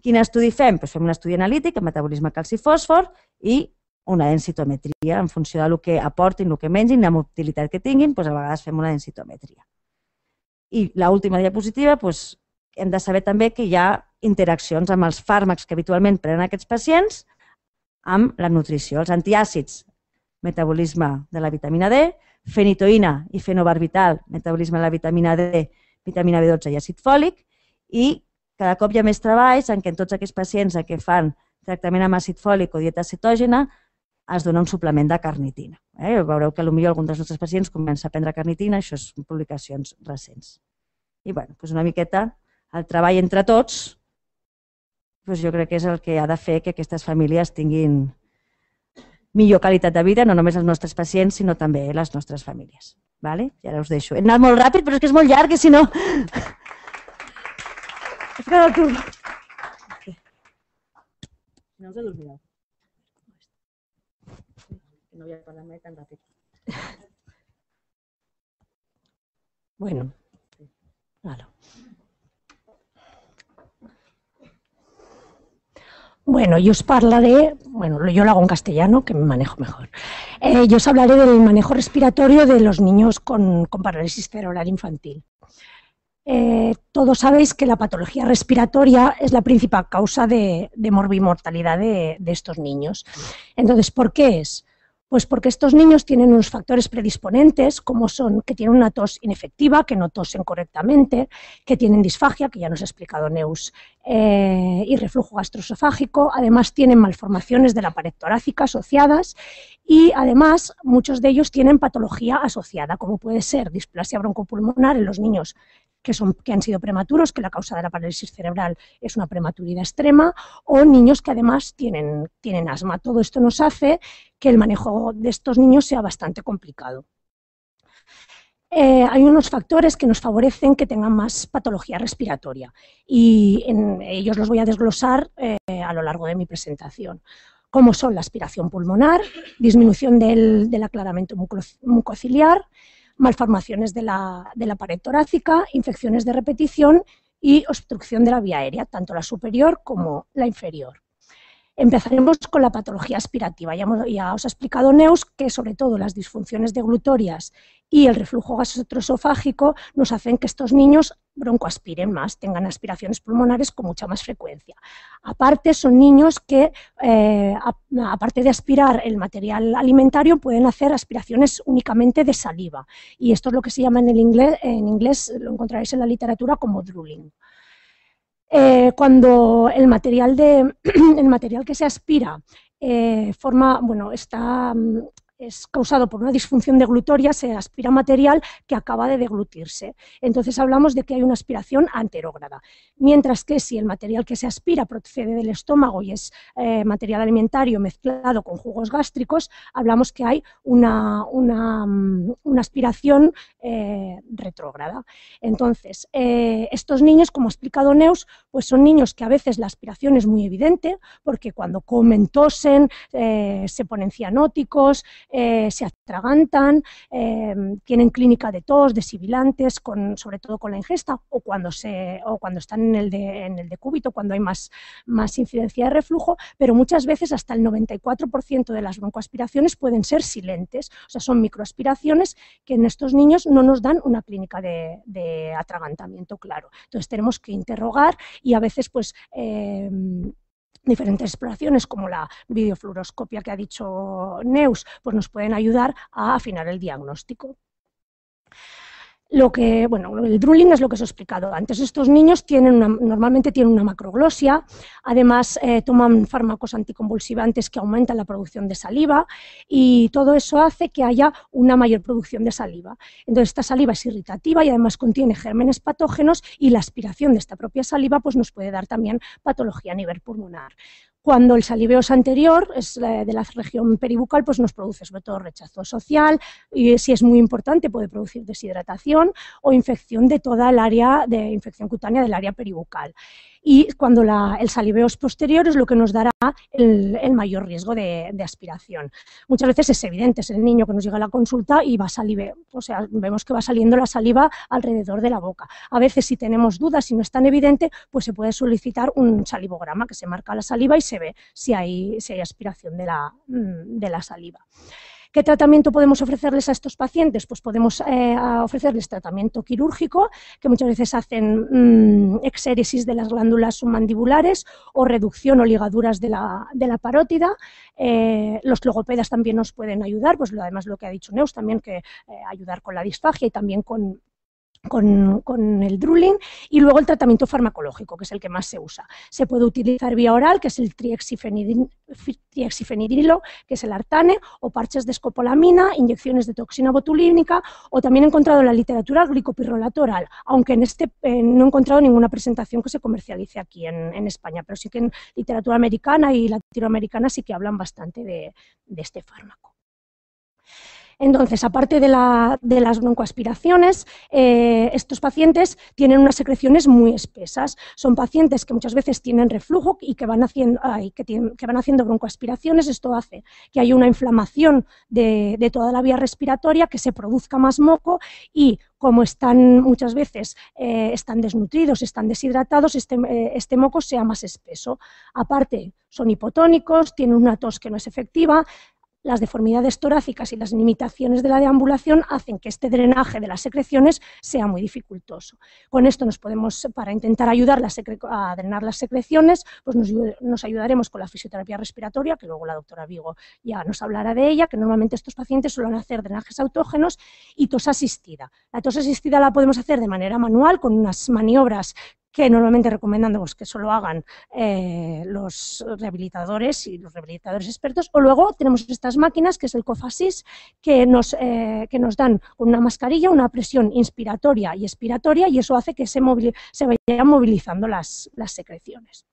Quin estudi fem? Pues doncs fem un estudi analític amb metabolisme calcifòsfor i una densitometria en funció del que aportin, el que mengin, la motilitat que tinguin, doncs a vegades fem una densitometria. I l'última última diapositiva, doncs, hem de saber també que hi ha interaccions amb els fàrmacs que habitualment prenen aquests pacients amb la nutrició, els antiàcids, metabolisme de la vitamina D, fenitoïna i fenobarbital, metabolisme de la vitamina D, vitamina B12 i àcid fòlic, i cada cop hi ha més treballs en què en tots aquests pacients que fan tractament amb àcid fòlic o dieta cetògena es dona un suplement de carnitina. Eh? Veureu que potser algun dels nostres pacients comença a prendre carnitina, això és publicacions recents. I bueno, doncs una miqueta el treball entre tots, doncs jo crec que és el que ha de fer que aquestes famílies tinguin millor qualitat de vida, no només els nostres pacients, sinó també les nostres famílies. Vale? I ara us deixo. He anat molt ràpid, però és que és molt llarg, que si no... Es tu. No us adormireu. no voy a tan rápido. Bueno, Bueno, yo os hablaré, bueno, yo lo hago en castellano, que me manejo mejor. Eh, yo os hablaré del manejo respiratorio de los niños con, parálisis cerebral infantil. Eh, todos sabéis que la patología respiratoria es la principal causa de, de morbimortalidad de, estos niños. Entonces, ¿por qué es? Pues porque estos niños tienen unos factores predisponentes, como son que tienen una tos inefectiva, que no tosen correctamente, que tienen disfagia, que ya nos ha explicado Neus, eh, y reflujo gastroesofágico. Además, tienen malformaciones de la pared torácica asociadas y, además, muchos de ellos tienen patología asociada, como puede ser displasia broncopulmonar en los niños que, son, que han sido prematuros, que la causa de la parálisis cerebral es una prematuridad extrema, o niños que además tienen, tienen asma. Todo esto nos hace que el manejo de estos niños sea bastante complicado. Eh, hay unos factores que nos favorecen que tengan más patología respiratoria y ellos los voy a desglosar eh, a lo largo de mi presentación como son la aspiración pulmonar, disminución del aclaramiento mucociliar, malformaciones de la, pared torácica, infecciones de repetición y obstrucción de la vía aérea, tanto la superior como la inferior. Empezaremos con la patología aspirativa. Ya, ya, os ha explicado Neus que sobre todo las disfunciones deglutorias y el reflujo gastroesofágico nos hacen que estos niños broncoaspiren más, tengan aspiraciones pulmonares con mucha más frecuencia. Aparte, son niños que, eh, aparte de aspirar el material alimentario, pueden hacer aspiraciones únicamente de saliva. Y esto es lo que se llama en, el inglés, en inglés, lo encontraréis en la literatura como drooling. Eh, cuando el material, de, el material que se aspira eh, forma, bueno, está mm, es causado por una disfunción deglutoria, se aspira material que acaba de deglutirse. Entonces hablamos de que hay una aspiración anterógrada. Mientras que si el material que se aspira procede del estómago y es eh, material alimentario mezclado con jugos gástricos, hablamos que hay una, mm, aspiración eh, retrógrada. Entonces, eh, estos niños, como ha explicado Neus, pues son niños que a veces la aspiración es muy evidente, porque cuando comen tosen, se ponen cianóticos, eh, se atragantan, em, tienen clínica de tos, de sibilantes, sobre todo con la ingesta o cuando, están en el, en el decúbito, cuando hay más, incidencia de reflujo, pero muchas veces hasta el 94% de las broncoaspiraciones pueden ser silentes, o sea, son microaspiraciones que en estos niños no nos dan una clínica de, atragantamiento claro. Entonces tenemos que interrogar y a veces pues... Em, diferentes exploraciones como la videofluoroscopia que ha dicho Neus, pues nos pueden ayudar a afinar el diagnóstico. Lo que, bueno, el drooling es lo que os he explicado antes. Estos niños tienen normalmente tienen una macroglosia, además eh, toman fármacos anticonvulsivantes que aumentan la producción de saliva y todo eso hace que haya una mayor producción de saliva. Entonces esta saliva es irritativa y además contiene gérmenes patógenos y la aspiración de esta propia saliva pues nos puede dar también patología a nivel pulmonar cuando el saliveo es anterior es eh, de la región peribucal, pues nos produce sobre todo rechazo social y si es muy importante puede producir deshidratación o infección de toda el área de infección cutánea del área peribucal y cuando el saliveo es posterior es lo que nos dará el, mayor riesgo de, aspiración. Muchas veces es evidente, es el niño que nos llega a la consulta y va o sea, vemos que va saliendo la saliva alrededor de la boca. A veces si tenemos dudas, y no es tan evidente, pues se puede solicitar un salivograma que se marca la saliva y se ve si hay, si hay aspiración de la mm, saliva. ¿Qué tratamiento podemos ofrecerles a estos pacientes? Pues podemos eh, ofrecerles tratamiento quirúrgico, que muchas veces hacen mm, exéresis de las glándulas submandibulares o reducción o ligaduras de la, parótida. Eh, los logopedas también nos pueden ayudar, pues además lo que ha dicho Neus también, que eh, ayudar con la disfagia y también con, con, el drooling y luego el tratamiento farmacológico, que es el que más se usa. Se puede utilizar vía oral, que es el triexifenidrilo, que es el artane, o parches de escopolamina, inyecciones de toxina botulínica, o también he encontrado en la literatura glicopirrolatoral, aunque en este eh, no he encontrado ninguna presentación que se comercialice aquí en, España, pero sí que en literatura americana y latinoamericana sí que hablan bastante de este fármaco. Entonces, aparte de, las broncoaspiraciones, eh, estos pacientes tienen unas secreciones muy espesas. Son pacientes que muchas veces tienen reflujo y que van haciendo, broncoaspiraciones. Esto hace que haya una inflamación de, toda la vía respiratoria, que se produzca más moco y como están muchas veces eh, están desnutridos, están deshidratados, este, eh, este, moco sea más espeso. Aparte, son hipotónicos, tienen una tos que no es efectiva, las deformidades torácicas y las limitaciones de la deambulación hacen que este drenaje de las secreciones sea muy dificultoso. Con esto nos podemos, para intentar ayudar a drenar las secreciones, pues nos, nos ayudaremos con la fisioterapia respiratoria, que luego la doctora Vigo ya nos hablará de ella, que normalmente estos pacientes suelen hacer drenajes autógenos y tos asistida. La tos asistida la podemos hacer de manera manual con unas maniobras que normalmente recomendamos que solo hagan eh, los rehabilitadores y los rehabilitadores expertos. O luego tenemos estas máquinas, que es el COFASIS, que nos, eh, que nos dan con una mascarilla una presión inspiratoria y expiratoria y eso hace que se, se vayan movilizando las secreciones.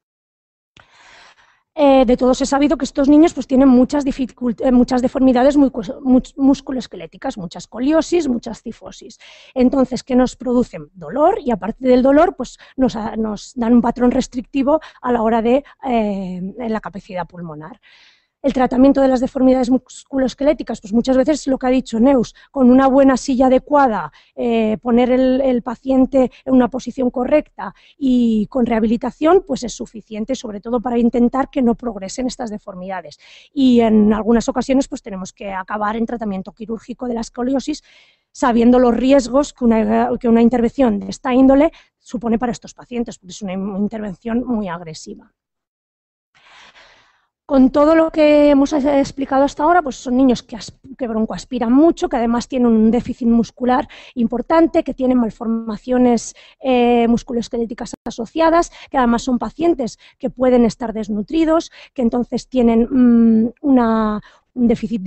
Eh, de todos he sabido que estos niños pues, tienen muchas, eh, deformidades musculoesqueléticas, muchas coliosis, muchas cifosis. Entonces, que nos producen? Dolor y aparte del dolor, pues nos, dan un patrón restrictivo a la hora de eh, la capacidad pulmonar el tratamiento de las deformidades musculoesqueléticas, pues muchas veces lo que ha dicho Neus, con una buena silla adecuada, eh, poner el, paciente en una posición correcta y con rehabilitación, pues es suficiente, sobre todo para intentar que no progresen estas deformidades. Y en algunas ocasiones, pues tenemos que acabar en tratamiento quirúrgico de la escoliosis, sabiendo los riesgos que que una intervención de esta índole supone para estos pacientes, porque es una intervención muy agresiva. Con todo lo que hemos explicado hasta ahora, pues son niños que, que broncoaspiran mucho, que además tienen un déficit muscular importante, que tienen malformaciones eh, musculoesqueléticas asociadas, que además son pacientes que pueden estar desnutridos, que entonces tienen mm, una, un déficit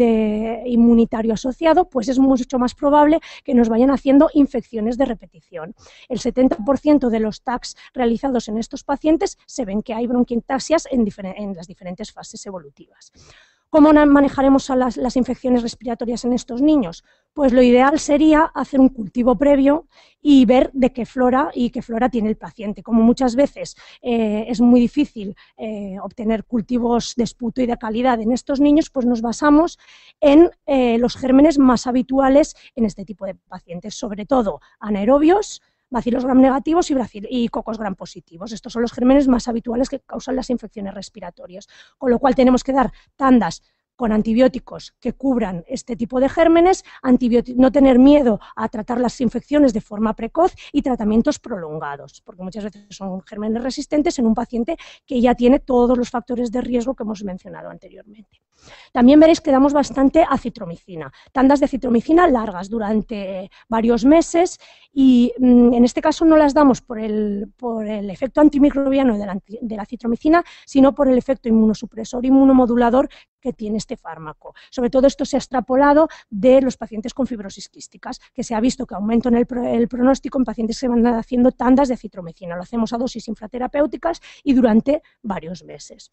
inmunitario asociado, pues es mucho más probable que nos vayan haciendo infecciones de repetición. El 70% de los TACs realizados en estos pacientes se ven que hay bronquiectasias en, las diferentes fases evolutivas. ¿Cómo manejaremos las, infecciones respiratorias en estos niños? pues lo ideal sería hacer un cultivo previo y ver de qué flora y qué flora tiene el paciente. Como muchas veces eh, es muy difícil eh, obtener cultivos de esputo y de calidad en estos niños, pues nos basamos en eh, los gérmenes más habituales en este tipo de pacientes, sobre todo anaerobios, bacilos gram negativos y, y, cocos gram positivos. Estos son los gérmenes más habituales que causan las infecciones respiratorias, con lo cual tenemos que dar tandas con antibióticos que cubran este tipo de gérmenes, no tener miedo a tratar las infecciones de forma precoz y tratamientos prolongados, porque muchas veces son gérmenes resistentes en un paciente que ya tiene todos los factores de riesgo que hemos mencionado anteriormente. También veréis que damos bastante acitromicina, tandas de citromicina largas durante varios meses y mm, en este caso no las damos por el, efecto antimicrobiano de la, citromicina, sino por el efecto inmunosupresor, inmunomodulador que tiene este fármaco. Sobre todo esto se ha extrapolado de los pacientes con fibrosis quísticas, que se ha visto que aumentan el, pronóstico en pacientes que van haciendo tandas de citromicina. Lo hacemos a dosis infraterapéuticas y durante varios meses.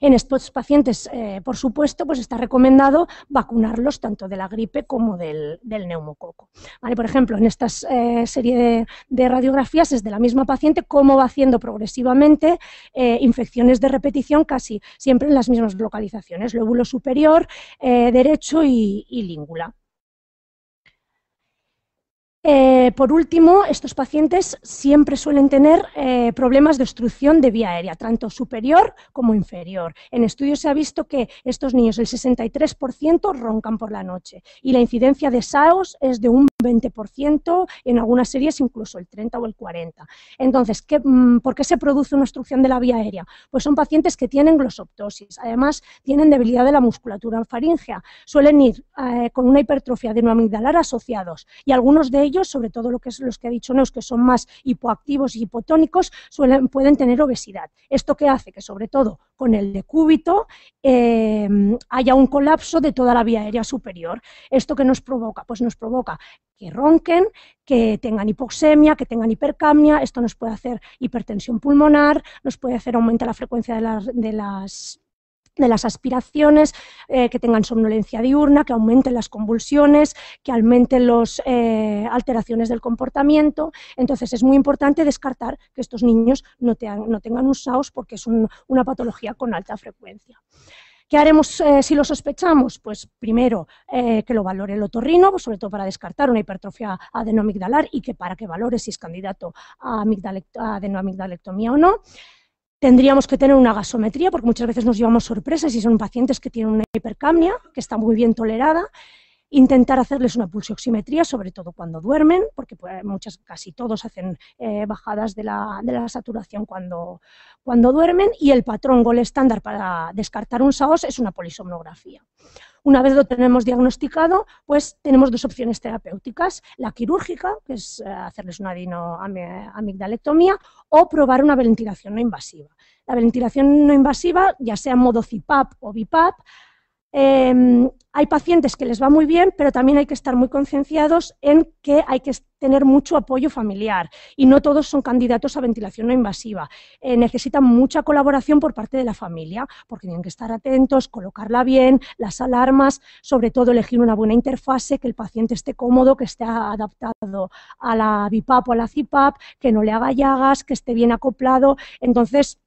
En estos pacientes, eh, por supuesto, pues está recomendado vacunarlos tanto de la gripe como del, neumococo. Por ejemplo, en esta eh, serie de, radiografías es de la misma paciente cómo va haciendo progresivamente eh, infecciones de repetición casi siempre en las mismas localizaciones, lóbulo superior, derecho y, y língula. Eh, por último, estos pacientes siempre suelen tener eh, problemas de obstrucción de vía aérea, tanto superior como inferior. En estudios se ha visto que estos niños, el 63%, roncan por la noche y la incidencia de SAOS es de un 20%, en algunas series incluso el 30 o el 40. Entonces, mm, ¿por qué se produce una obstrucción de la vía aérea? Pues son pacientes que tienen glosoptosis, además tienen debilidad de la musculatura faríngea, suelen ir eh, con una hipertrofia de amigdalar asociados y algunos de ellos, sobre todo lo que los que ha dicho Neus, que son más hipoactivos y hipotónicos, suelen, pueden tener obesidad. ¿Esto qué hace? Que sobre todo con el decúbito, em, haya un colapso de toda la vía aérea superior. ¿Esto que nos provoca? Pues nos provoca que ronquen, que tengan hipoxemia, que tengan hipercamia, esto nos puede hacer hipertensión pulmonar, nos puede hacer aumentar la frecuencia de las de las aspiraciones, eh, que tengan somnolencia diurna, que aumenten las convulsiones, que aumenten las eh, alteraciones del comportamiento. Entonces es muy importante descartar que estos niños no, no tengan un SAOS porque es una patología con alta frecuencia. ¿Qué haremos eh, si lo sospechamos? Pues primero que lo valore el otorrino, sobre todo para descartar una hipertrofia adenoamigdalar y que para que valore si es candidato a, adenoamigdalectomía o no. Tendríamos que tener una gasometría, porque muchas veces nos llevamos sorpresas y son pacientes que tienen una hipercamnia, que está muy bien tolerada, intentar hacerles una pulsioximetría, sobre todo cuando duermen, porque pues, muchas, casi todos hacen eh, bajadas de la, saturación cuando, cuando, duermen, y el patrón gol estándar para descartar un SAOS es una polisomnografía. Una vez lo tenemos diagnosticado, pues tenemos dos opciones terapéuticas, la quirúrgica, que es eh, hacerles una amigdalectomía, o probar una ventilación no invasiva. La ventilación no invasiva, ya sea en modo CIPAP o BIPAP, Em, hay pacientes que les va muy bien, pero también hay que estar muy concienciados en que hay que tener mucho apoyo familiar y no todos son candidatos a ventilación no invasiva. Eh, necesitan mucha colaboración por parte de la familia, porque tienen que estar atentos, colocarla bien, las alarmas, sobre todo elegir una buena interfase, que el paciente esté cómodo, que esté adaptado a la BIPAP o a la CIPAP, que no le haga llagas, que esté bien acoplado. Entonces,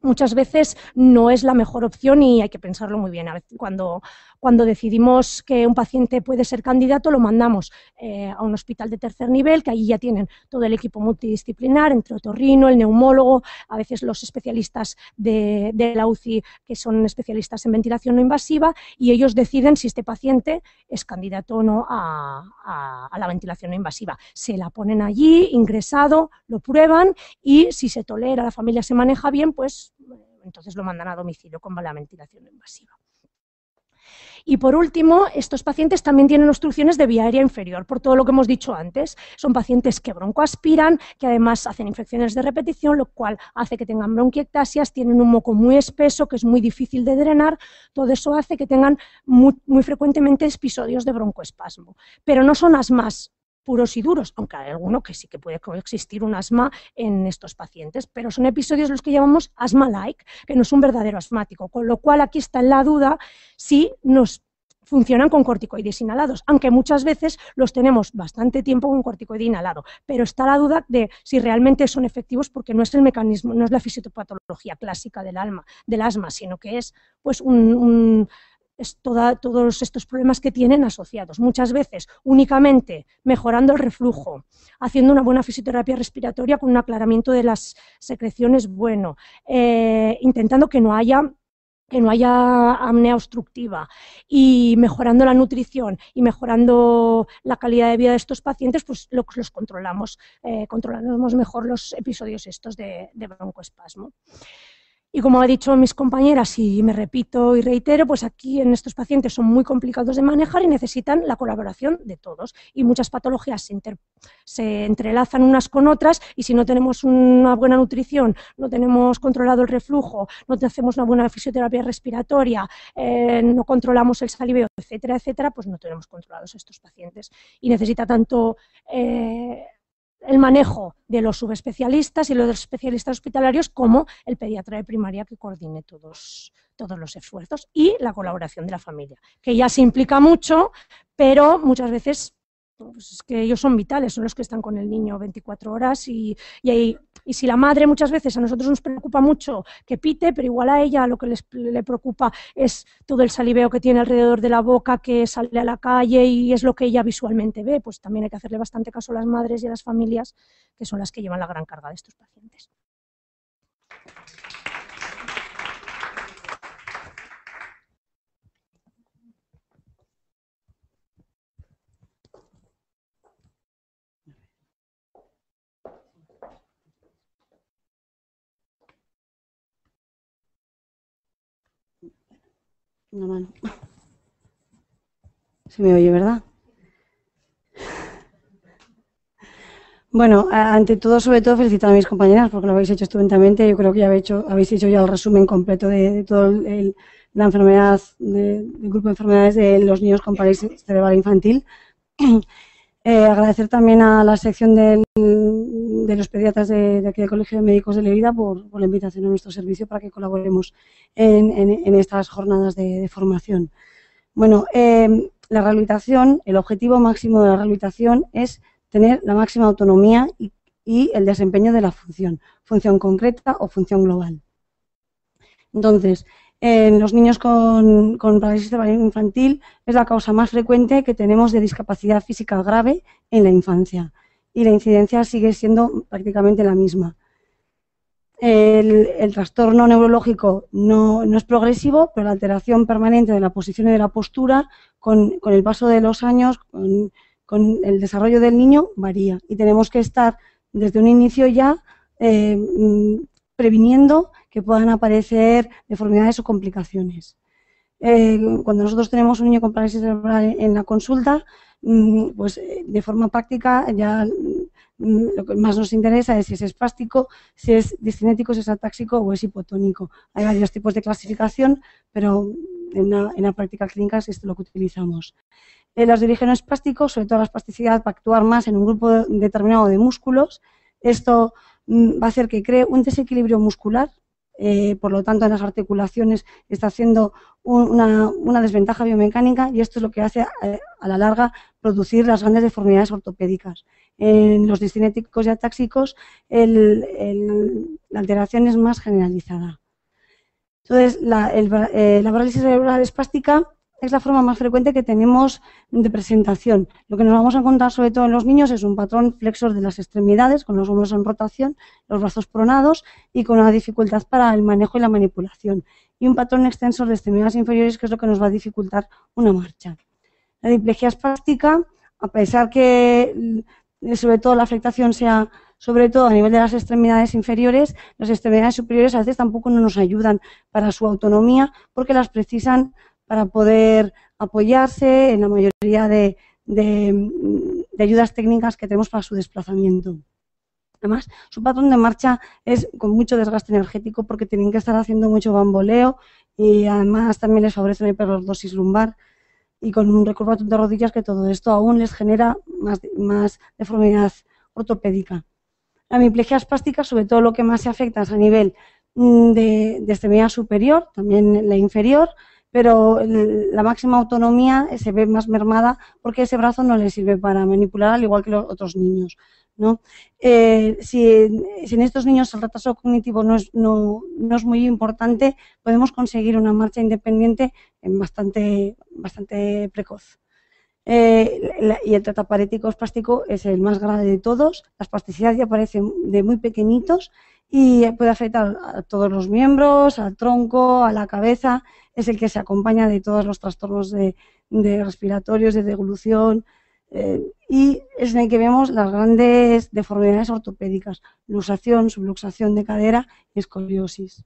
muchas veces no es la mejor opción y hay que pensarlo muy bien. A veces cuando, cuando decidimos que un paciente puede ser candidato, lo mandamos eh, a un hospital de tercer nivel, que allí ya tienen todo el equipo multidisciplinar, entre otorrino, el neumólogo, a veces los especialistas de, la UCI, que son especialistas en ventilación no invasiva, y ellos deciden si este paciente es candidato o no a, la ventilación no invasiva. Se la ponen allí, ingresado, lo prueban y si se tolera, la familia se maneja bien, pues eh, entonces lo mandan a domicilio con la ventilación invasiva. Y por último, estos pacientes también tienen obstrucciones de vía aérea inferior, por todo lo que hemos dicho antes. Son pacientes que broncoaspiran, que además hacen infecciones de repetición, lo cual hace que tengan bronquiectasias, tienen un moco muy espeso, que es muy difícil de drenar. Todo eso hace que tengan muy, frecuentemente episodios de broncoespasmo. Pero no son asmas puros y duros, aunque hay alguno que sí que puede coexistir un asma en estos pacientes, pero son episodios los que llamamos asma-like, que no es un verdadero asmático, con lo cual aquí está en la duda si nos funcionan con corticoides inhalados, aunque muchas veces los tenemos bastante tiempo con corticoide inhalado, pero está la duda de si realmente son efectivos porque no es el mecanismo, no es la fisiopatología clásica del, alma, del asma, sino que es pues un todos estos problemas que tienen asociados. Muchas veces únicamente mejorando el reflujo, haciendo una buena fisioterapia respiratoria con un aclaramiento de las secreciones bueno, eh, intentando que no haya que no haya apnea obstructiva y mejorando la nutrición y mejorando la calidad de vida de estos pacientes, pues los, controlamos, eh, controlamos mejor los episodios estos de broncoespasmo. Y como han dicho mis compañeras, y me repito y reitero, pues aquí en estos pacientes son muy complicados de manejar y necesitan la colaboración de todos. Y muchas patologías se, entrelazan unas con otras y si no tenemos una buena nutrición, no tenemos controlado el reflujo, no hacemos una buena fisioterapia respiratoria, eh, no controlamos el saliveo, etcétera, etcétera, pues no tenemos controlados estos pacientes. Y necesita tanto... Eh, el manejo de los subespecialistas y los especialistas hospitalarios como el pediatra de primaria que coordine todos, todos los esfuerzos y la colaboración de la familia, que ya se implica mucho, pero muchas veces pues es que ellos son vitales, son los que están con el niño 24 horas y, y, ahí, y, si la madre muchas veces a nosotros nos preocupa mucho que pite, pero igual a ella lo que les, le preocupa es todo el saliveo que tiene alrededor de la boca, que sale a la calle y es lo que ella visualmente ve, pues también hay que hacerle bastante caso a las madres y a las familias, que son las que llevan la gran carga de estos pacientes. Una mano. Se me oye, ¿verdad? Bueno, ante todo, sobre todo, felicitar a mis compañeras porque lo habéis hecho estupendamente. Yo creo que ya habéis hecho, habéis hecho ya el resumen completo de, todo el la enfermedad, del grupo de enfermedades de los niños con parálisis cerebral infantil. Eh, agradecer también a la sección de los pediatras de, aquí del Colegio de Médicos de Levida por, por, la invitación a nuestro servicio para que colaboremos en, estas jornadas de, formación. Bueno, em, la rehabilitación, el objetivo máximo de la rehabilitación es tener la máxima autonomía y, y el desempeño de la función, función concreta o función global. Entonces, en los niños con, parálisis cerebral infantil es la causa más frecuente que tenemos de discapacidad física grave en la infancia y la incidencia sigue siendo prácticamente la misma. El, trastorno neurológico no, es progresivo, pero la alteración permanente de la posición y de la postura con, el paso de los años, con, el desarrollo del niño, varía. Y tenemos que estar desde un inicio ya eh, mm, previniendo que puedan aparecer deformidades o complicaciones. Eh, cuando nosotros tenemos un niño con parálisis cerebral en la consulta, mm, pues eh, de forma práctica ya mm, mm, lo que más nos interesa es si es espástico, si es discinético, si es atáxico o es hipotónico. Hay varios tipos de clasificación, pero en la, práctica clínica es lo que utilizamos. Eh, los las de origen sobre todo la espasticidad, para actuar más en un grupo determinado de músculos. Esto va a hacer que cree un desequilibrio muscular eh, por lo tanto en las articulaciones está haciendo una, desventaja biomecánica y esto es lo que hace eh, a, la larga producir las grandes deformidades ortopédicas. En los discinéticos y atáxicos la alteración es más generalizada. Entonces, la, eh, la parálisis cerebral espástica es la forma más frecuente que tenemos de presentación. Lo que nos vamos a encontrar sobre todo en los niños es un patrón flexor de las extremidades, con los hombros en rotación, los brazos pronados y con una dificultad para el manejo y la manipulación. Y un patrón extensor de extremidades inferiores que es lo que nos va a dificultar una marcha. La diplegia espástica, a pesar que eh, sobre todo la afectación sea sobre todo a nivel de las extremidades inferiores, las extremidades superiores a veces tampoco nos ayudan para su autonomía porque las precisan para poder apoyarse en la mayoría de, ayudas técnicas que tenemos para su desplazamiento. Además, su patrón de marcha es con mucho desgaste energético porque tienen que estar haciendo mucho bamboleo y además también les favorece una hiperordosis lumbar y con un recurvato de rodillas que todo esto aún les genera más, deformidad ortopédica. La mioplegia espástica, sobre todo lo que más se afecta es a nivel mm, de, de extremidad superior, también la inferior, pero la máxima autonomía se ve más mermada porque ese brazo no le sirve para manipular, al igual que los otros niños. Eh, si, en estos niños el retraso cognitivo no es, muy importante, podemos conseguir una marcha independiente bastante, precoz. Eh, y el trataparético espástico es el más grave de todos. Las plasticidades ya aparecen de muy pequeñitos y puede afectar a todos los miembros, al tronco, a la cabeza es el que se acompaña de todos los trastornos de, respiratorios, de deglución, eh, y es en el que vemos las grandes deformidades ortopédicas, luxación, subluxación de cadera y escoliosis.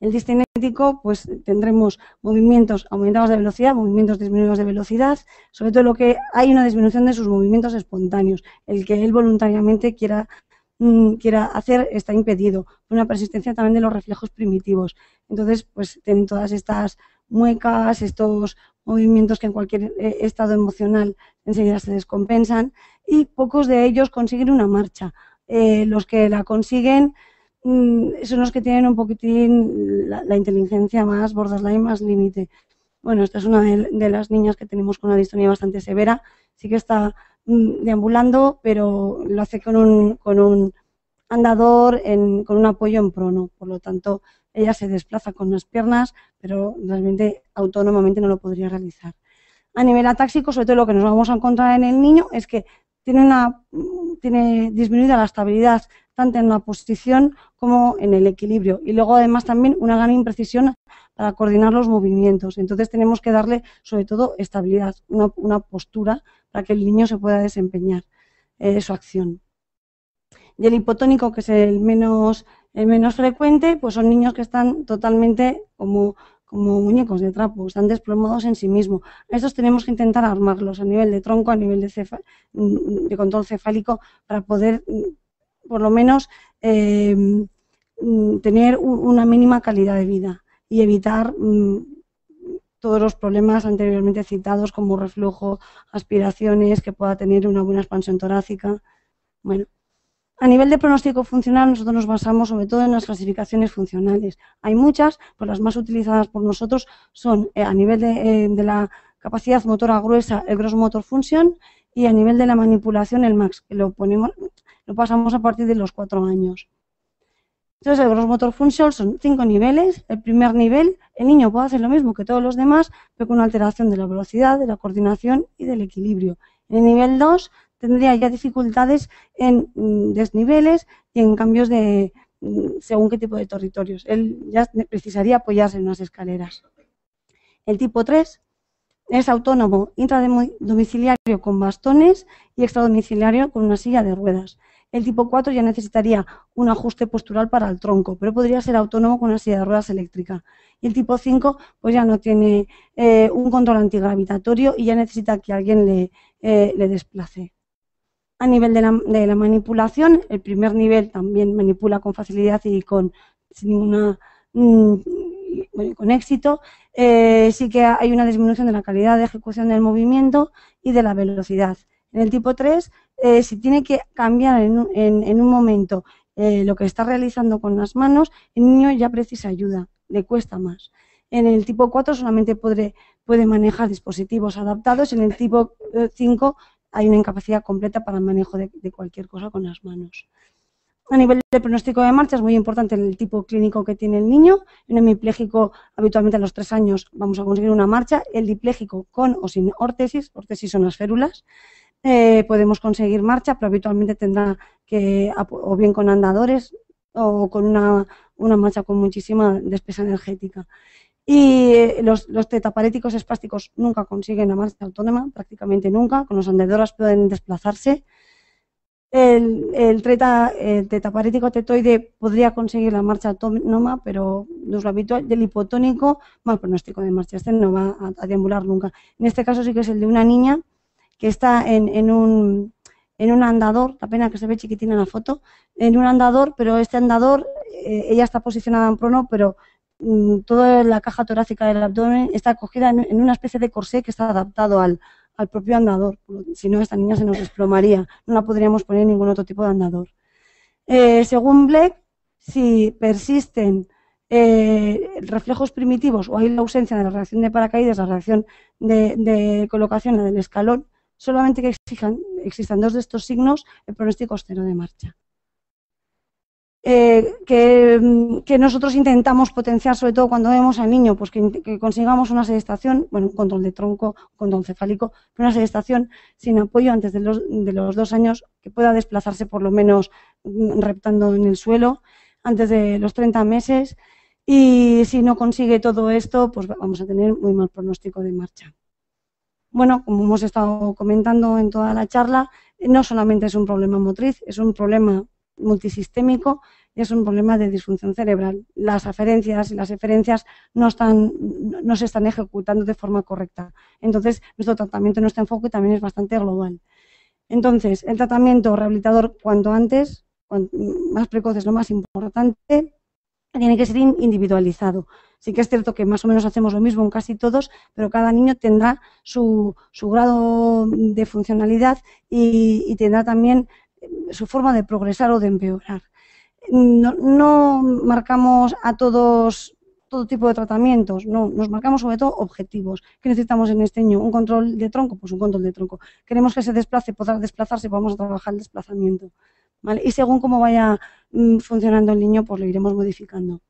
El distinético, pues tendremos movimientos aumentados de velocidad, movimientos disminuidos de velocidad, sobre todo lo que hay una disminución de sus movimientos espontáneos, el que él voluntariamente quiera Mm, quiera hacer está impedido por una persistencia también de los reflejos primitivos. Entonces, pues tienen todas estas muecas, estos movimientos que en cualquier eh, estado emocional enseguida se descompensan y pocos de ellos consiguen una marcha. Eh, los que la consiguen mm, son los que tienen un poquitín la, inteligencia más borderline, más límite. Bueno, esta es una de, las niñas que tenemos con una distonía bastante severa. Sí que está Mm, deambulando, pero lo hace con un, con un andador, con un apoyo en prono. Por lo tanto, ella se desplaza con las piernas, pero realmente autónomamente no lo podría realizar. A nivel atáxico, sobre todo lo que nos vamos a encontrar en el niño es que tiene, una, mm, tiene disminuida la estabilidad tanto en la posición como en el equilibrio. Y luego además también una gran imprecisión para coordinar los movimientos. Entonces tenemos que darle sobre todo estabilidad, una, postura para que el niño se pueda desempeñar eh, su acción. Y el hipotónico, que es el menos, menos frecuente, pues son niños que están totalmente como como muñecos de trapo, están desplomados en sí mismos. Estos tenemos que intentar armarlos a nivel de tronco, a nivel de, de control cefálico, para poder por lo menos eh, mm, tener una mínima calidad de vida y evitar mm, todos los problemas anteriormente citados como reflujo, aspiraciones, que pueda tener una buena expansión torácica. Bueno, a nivel de pronóstico funcional, nosotros nos basamos sobre todo en las clasificaciones funcionales. Hay muchas, pero las más utilizadas por nosotros son eh, a nivel de, eh, de, la capacidad motora gruesa, el gross motor function, y a nivel de la manipulación, el max, que lo ponemos, lo pasamos a partir de los cuatro años. Entonces, el Gross Motor Function son cinco niveles. El primer nivel, el niño puede hacer lo mismo que todos los demás, pero con una alteración de la velocidad, de la coordinación y del equilibrio. En el nivel dos tendría ya dificultades en mm, desniveles y en cambios de mm, según qué tipo de territorios. Él ya precisaría apoyarse en unas escaleras. El tipo tres es autónomo, intradomiciliario con bastones y extradomiciliario con una silla de ruedas. El tipo 4 ya necesitaría un ajuste postural para el tronco, pero podría ser autónomo con una silla de ruedas eléctrica. Y el tipo 5 pues ya no tiene eh, un control antigravitatorio y ya necesita que alguien le, eh, desplace. A nivel de la, manipulación, el primer nivel también manipula con facilidad y con sin ninguna mm, éxito, eh, sí que hay una disminución de la calidad de ejecución del movimiento y de la velocidad. En el tipo 3, eh, si tiene que cambiar en un, momento eh, lo que está realizando con las manos, el niño ya precisa ayuda, le cuesta más. En el tipo 4 solamente puede manejar dispositivos adaptados, en el tipo 5 eh, hay una incapacidad completa para el manejo de, cualquier cosa con las manos. A nivel de pronóstico de marcha es muy importante el tipo clínico que tiene el niño. En hemipléjico, habitualmente a los tres años vamos a conseguir una marcha. El dipléjico con o sin órtesis, órtesis son las férulas. Eh, podemos conseguir marcha, pero habitualmente tendrá que, o bien con andadores o con una, marcha con muchísima despesa energética. Y eh, los, tetaparéticos espásticos nunca consiguen la marcha autónoma, prácticamente nunca, con los andadores pueden desplazarse. El, el, treta, tetaparético tetoide podría conseguir la marcha autónoma, pero no es lo habitual. Del hipotónico, mal pronóstico de marcha, este no va a, a deambular nunca. En este caso sí que es el de una niña que está en, un, en un andador, la pena que se ve chiquitina en la foto, en un andador, pero este andador, eh, ella está posicionada en prono, pero mm, toda la caja torácica del abdomen está acogida en, una especie de corsé que está adaptado al, al propio andador. Si no, esta niña se nos desplomaría, no la podríamos poner en ningún otro tipo de andador. Eh, según Black, si persisten eh, reflejos primitivos o hay la ausencia de la reacción de paracaídas, la reacción de, colocación, en del escalón, Solamente que existan dos de estos signos, el pronóstico es cero de marcha. Eh, que, nosotros intentamos potenciar, sobre todo cuando vemos al niño, pues que, consigamos una sedestación, bueno, un control de tronco, un control cefálico, pero una sedestación sin apoyo antes de los, de los dos años, que pueda desplazarse por lo menos mm, reptando en el suelo, antes de los 30 meses, y si no consigue todo esto, pues vamos a tener muy mal pronóstico de marcha. Bueno, como hemos estado comentando en toda la charla, no solamente es un problema motriz, es un problema multisistémico y es un problema de disfunción cerebral. Las aferencias y las eferencias no, se están ejecutando de forma correcta. Entonces, nuestro tratamiento, nuestro enfoque también es bastante global. Entonces, el tratamiento rehabilitador cuanto antes, más precoz es lo más importante, tiene que ser individualizado. Sí que es cierto que más o menos hacemos lo mismo en casi todos, pero cada niño tendrá su, grado de funcionalidad y, tendrá también eh, su forma de progresar o de empeorar. No, marcamos a todos todo tipo de tratamientos, no, nos marcamos sobre todo objetivos. ¿Qué necesitamos en este niño? ¿Un control de tronco? Pues un control de tronco. ¿Queremos que se desplace? ¿Podrá desplazarse? Vamos a trabajar el desplazamiento. Y según cómo vaya mm, funcionando el niño, pues lo iremos modificando.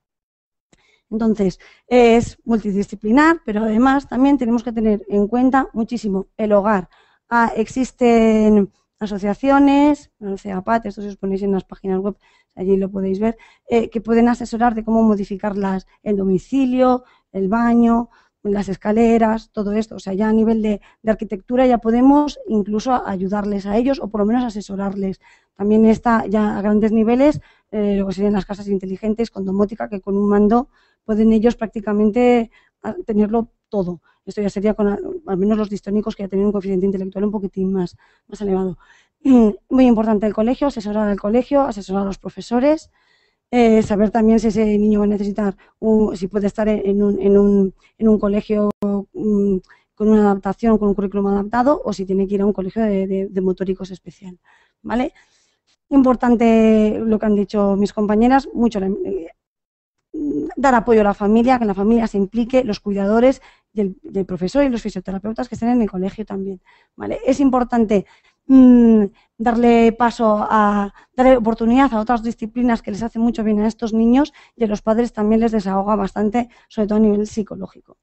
Entonces, es multidisciplinar, pero además también tenemos que tener en cuenta muchísimo el hogar. Ah, existen asociaciones, no sé, APAT, esto si os ponéis en las páginas web, allí lo podéis ver, eh, que pueden asesorar de cómo modificar el domicilio, el baño, las escaleras, todo esto. O sea, ya a nivel de, arquitectura ya podemos incluso ayudarles a ellos o por lo menos asesorarles. También está ya a grandes niveles eh, lo que serían las casas inteligentes con domótica que con un mando pueden ellos prácticamente ah, tenerlo todo. Esto ya sería con ah, al menos los distónicos que ya tienen un coeficiente intelectual un poquitín más, más elevado. Muy importante el colegio, asesorar al colegio, asesorar a los profesores, eh, saber también si ese niño va a necesitar, si puede estar en un, colegio mm, con una adaptación, con un currículum adaptado, o si tiene que ir a un colegio de, de, motóricos especial. ¿Vale? Importante lo que han dicho mis compañeras, mucho la, Mm, dar apoyo a la familia, que la familia se implique, los cuidadores el, profesor y los fisioterapeutas que estén en el colegio también. ¿vale? Es importante mm, darle paso a, darle oportunidad a otras disciplinas que les hacen mucho bien a estos niños y a los padres también les desahoga bastante, sobre todo a nivel psicológico.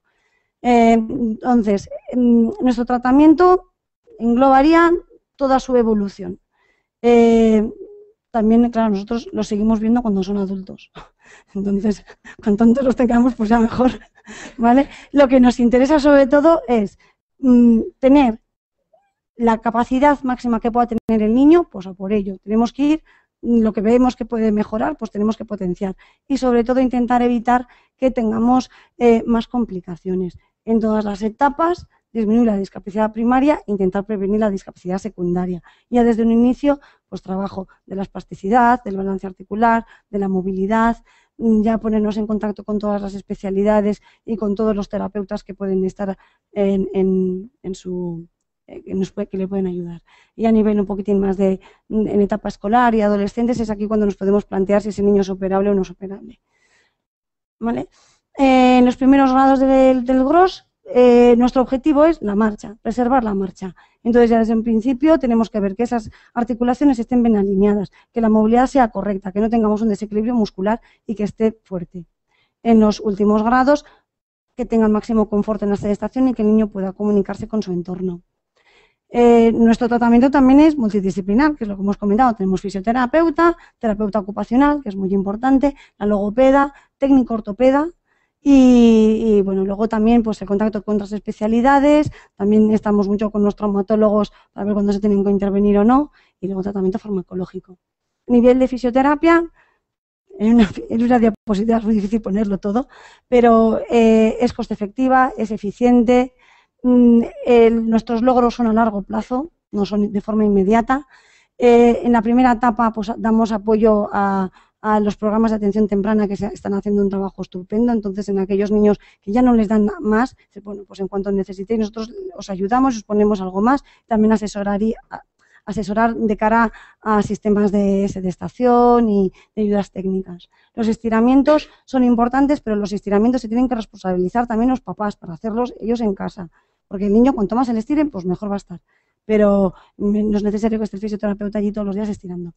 Eh, entonces, mm, nuestro tratamiento englobaría toda su evolución. Eh, también, claro, nosotros lo seguimos viendo cuando son adultos. Entonces, cuanto tantos los tengamos, pues ya mejor, ¿vale? Lo que nos interesa sobre todo es mm, tener la capacidad máxima que pueda tener el niño, pues por ello. Tenemos que ir, mm, lo que vemos que puede mejorar, pues tenemos que potenciar. Y sobre todo intentar evitar que tengamos eh, más complicaciones en todas las etapas disminuir la discapacidad primaria intentar prevenir la discapacidad secundaria. Ya desde un inicio, pues trabajo de la espasticidad, del balance articular, de la movilidad, ya ponernos en contacto con todas las especialidades y con todos los terapeutas que pueden estar en, su eh, que, le pueden ayudar. Y a nivel un poquitín más de en etapa escolar y adolescentes es aquí cuando nos podemos plantear si ese niño es operable o no es operable. ¿Vale? Eh, en los primeros grados del, del GROS eh, nuestro objetivo es la marcha, preservar la marcha. Entonces, ya desde un principio tenemos que ver que esas articulaciones estén bien alineadas, que la movilidad sea correcta, que no tengamos un desequilibrio muscular y que esté fuerte. En los últimos grados, que tenga el máximo confort en la sedestación y que el niño pueda comunicarse con su entorno. Eh, nuestro tratamiento también es multidisciplinar, que es lo que hemos comentado. Tenemos fisioterapeuta, terapeuta ocupacional, que es muy importante, la logopeda, técnico ortopeda, y, bueno, luego también pues el contacto con otras especialidades, también estamos mucho con los traumatólogos para ver cuándo se tienen que intervenir o no, y luego tratamiento farmacológico. nivel de fisioterapia, en una, diapositiva es muy difícil ponerlo todo, pero eh, es coste efectiva, es eficiente, mm, nuestros logros son a largo plazo, no son de forma inmediata. Eh, en la primera etapa pues damos apoyo a, a los programas de atención temprana que se están haciendo un trabajo estupendo. Entonces, en aquellos niños que ya no les dan más, bueno, pues en cuanto necesitéis, nosotros os ayudamos, os ponemos algo más. También asesorar, asesorar de cara a sistemas de sedestación y de ayudas técnicas. Los estiramientos son importantes, pero los estiramientos se tienen que responsabilizar también los papás para hacerlos ellos en casa. Porque el niño, cuanto más se le estiren, pues mejor va a estar. Pero mm, no es necesario que esté el fisioterapeuta allí todos los días estirando.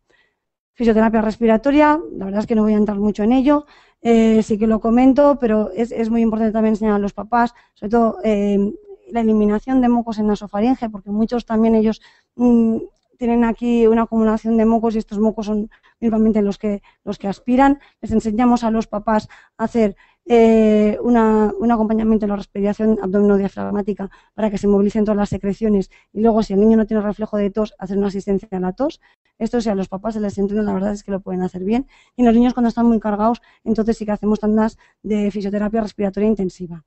Fisioterapia respiratoria, la verdad es que no voy a entrar mucho en ello, eh, sí que lo comento, pero es, muy importante también enseñar a los papás, sobre todo eh, la eliminación de mocos en la nasofaringe, porque muchos también ellos mm, tienen aquí una acumulación de mocos y estos mocos son principalmente los que, los que aspiran. Les enseñamos a los papás a hacer eh, un acompañamiento en la respiración diafragmática para que se movilicen todas las secreciones y luego si el niño no tiene reflejo de tos, hacer una asistencia a la tos. Esto si a los papás se les entiende, la verdad es que lo pueden hacer bien. Y los niños cuando están muy cargados, entonces sí que hacemos tandas de fisioterapia respiratoria intensiva.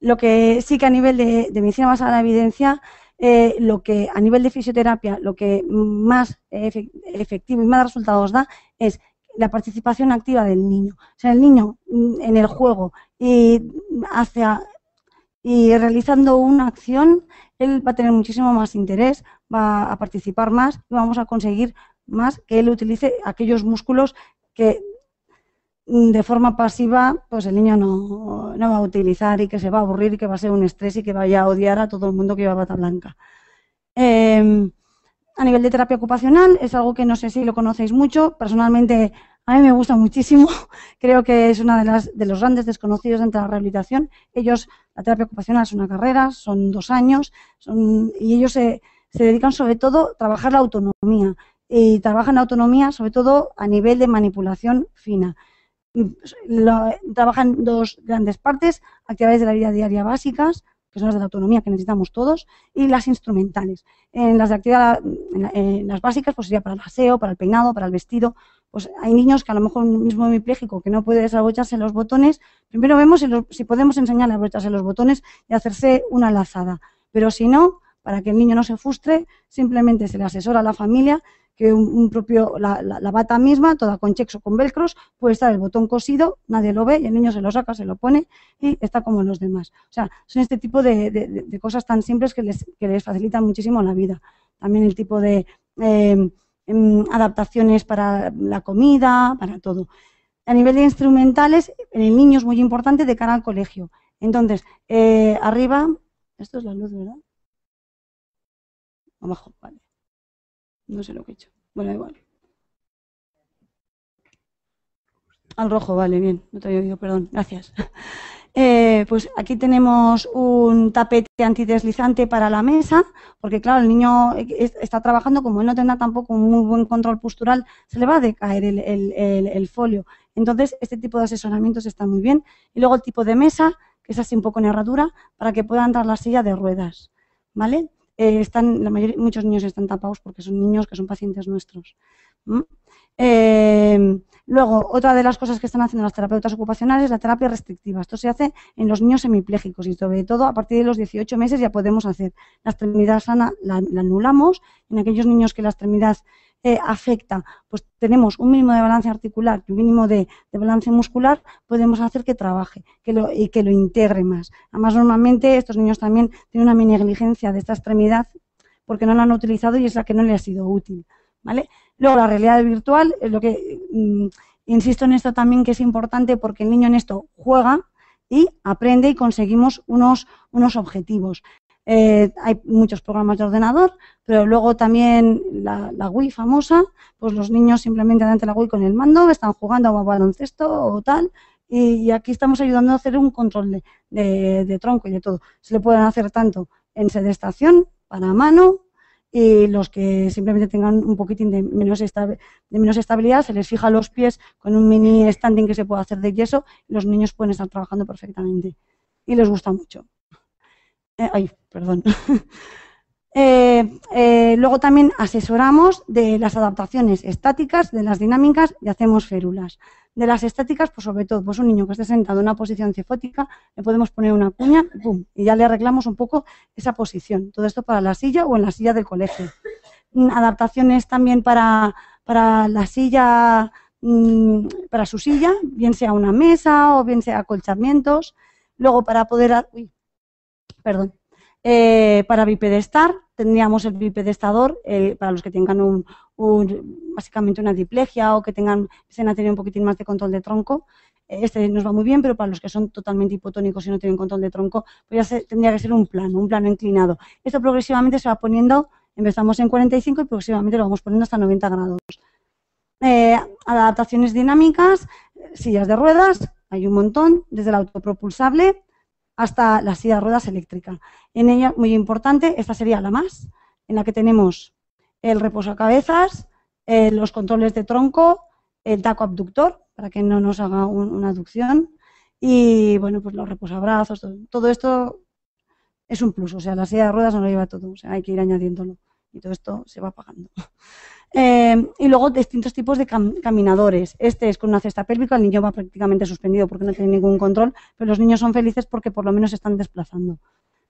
Lo que sí que a nivel de, de medicina basada en la evidencia eh, lo que a nivel de fisioterapia, lo que más efectivo y más resultados da es la participación activa del niño. O sea, el niño mm, en el juego y hacia y realizando una acción, él va a tener muchísimo más interés, va a participar más y vamos a conseguir más que él utilice aquellos músculos que Mm, de forma pasiva, pues el niño no, va a utilizar y que se va a aburrir que va a ser un estrés y que vaya a odiar a todo el mundo que lleva bata blanca. Em, a nivel de terapia ocupacional, es algo que no sé si lo conocéis mucho. Personalmente, a mí me gusta muchísimo. Creo que es una de, las, de los grandes desconocidos dentro de la rehabilitación. Ellos, la terapia ocupacional es una carrera, son dos años, son, y ellos se, se dedican sobre todo a trabajar la autonomía. Y trabajan la autonomía sobre todo a nivel de manipulación fina. Lo, trabajan dos grandes partes, actividades de la vida diaria básicas, que son las de autonomía que necesitamos todos, y las instrumentales. En las de en las básicas, pues sería para el aseo, para el peinado, para el vestido. Pues hay niños que a lo mejor un mismo hemipléjico que no puede desabrocharse los botones. Primero vemos si, si podemos enseñarle a abrocharse los botones y hacerse una lazada. Pero si no, para que el niño no se frustre, simplemente se le asesora a la familia que un, propio, la, la, bata misma, toda con chexo o con velcros, puede estar el botón cosido, nadie lo ve y el niño se lo saca, se lo pone y está como los demás. O sea, son este tipo de, cosas tan simples que les, que les facilitan muchísimo la vida. También el tipo de em, em, adaptaciones para la comida, para todo. A nivel de instrumentales, el niño es muy importante de cara al colegio. Entonces, eh, arriba, esto es la luz, ¿verdad? Abajo, vale. No sé lo que he hecho. Bueno, igual. Al rojo, vale, bien. No te había oído, perdón. Gracias. Eh, pues aquí tenemos un tapete antideslizante para la mesa, porque claro, el niño está trabajando, como él no tendrá tampoco un muy buen control postural, se le va a decaer el, folio. Entonces, este tipo de asesoramientos está muy bien. Y luego el tipo de mesa, que es así un poco en herradura, para que pueda entrar la silla de ruedas. ¿Vale? Eh, están, muchos niños están tapados porque son niños que son pacientes nuestros. Eh, luego, otra de las cosas que están haciendo las terapeutas ocupacionales es la terapia restrictiva. Esto se hace en los niños hemipléjicos y sobre todo a partir de los 18 meses ya podemos hacer. La extremidad sana la anulamos. En aquellos niños que la extremidad eh, afecta, pues tenemos un mínimo de balance articular y un mínimo de, balance muscular, podemos hacer que trabaje que y que lo integre más. Además, normalmente estos niños también tienen una negligencia de esta extremidad porque no la han utilizado y es la que no le ha sido útil. ¿vale? Luego, la realidad virtual es eh, lo que, mm, insisto en esto también que es importante porque el niño en esto juega, y aprende y conseguimos unos, unos objetivos. Eh, hay muchos programas de ordenador, pero luego también la, Wii famosa, pues los niños simplemente adelante la Wii con el mando, están jugando a baloncesto o tal, y, aquí estamos ayudando a hacer un control de, tronco y de todo. Se le pueden hacer tanto en sedestación, para mano, y los que simplemente tengan un poquitín de menos, de menos estabilidad, se les fija los pies con un mini standing que se puede hacer de yeso, y los niños pueden estar trabajando perfectamente y les gusta mucho. Eh, ay, perdón. Eh, eh, luego también asesoramos de las adaptaciones estáticas, de las dinámicas y hacemos férulas. De las estáticas, pues sobre todo, pues un niño que esté sentado en una posición cefótica, le podemos poner una cuña, y ya le arreglamos un poco esa posición. Todo esto para la silla o en la silla del colegio. Mm, adaptaciones también para, la silla, mm, para su silla, bien sea una mesa o bien sea acolchamientos. Luego para poder perdón, eh, para bipedestar, tendríamos el bipedestador para los que tengan un, básicamente una diplegia o que tengan, se han tenido un poquitín más de control de tronco, este nos va muy bien, pero para los que son totalmente hipotónicos y no tienen control de tronco, pues ya tendría que ser un plano, un plano inclinado. Esto progresivamente se va poniendo, empezamos en 45 y progresivamente lo vamos poniendo hasta 90 grados. Eh, adaptaciones dinámicas, sillas de ruedas, hay un montón, desde el autopropulsable, hasta la silla de ruedas eléctrica. En ella, muy importante, esta sería la más, en la que tenemos el reposo a cabezas, eh, los controles de tronco, el taco abductor, para que no nos haga una aducción, y bueno, pues los reposabrazos, todo, esto es un plus, o sea, la silla de ruedas no lo lleva todo, o sea, hay que ir añadiéndolo, y todo esto se va pagando. Eh, y luego distintos tipos de caminadores. Este es con una cesta pélvica, el niño va prácticamente suspendido porque no tiene ningún control, pero los niños son felices porque por lo menos están desplazando.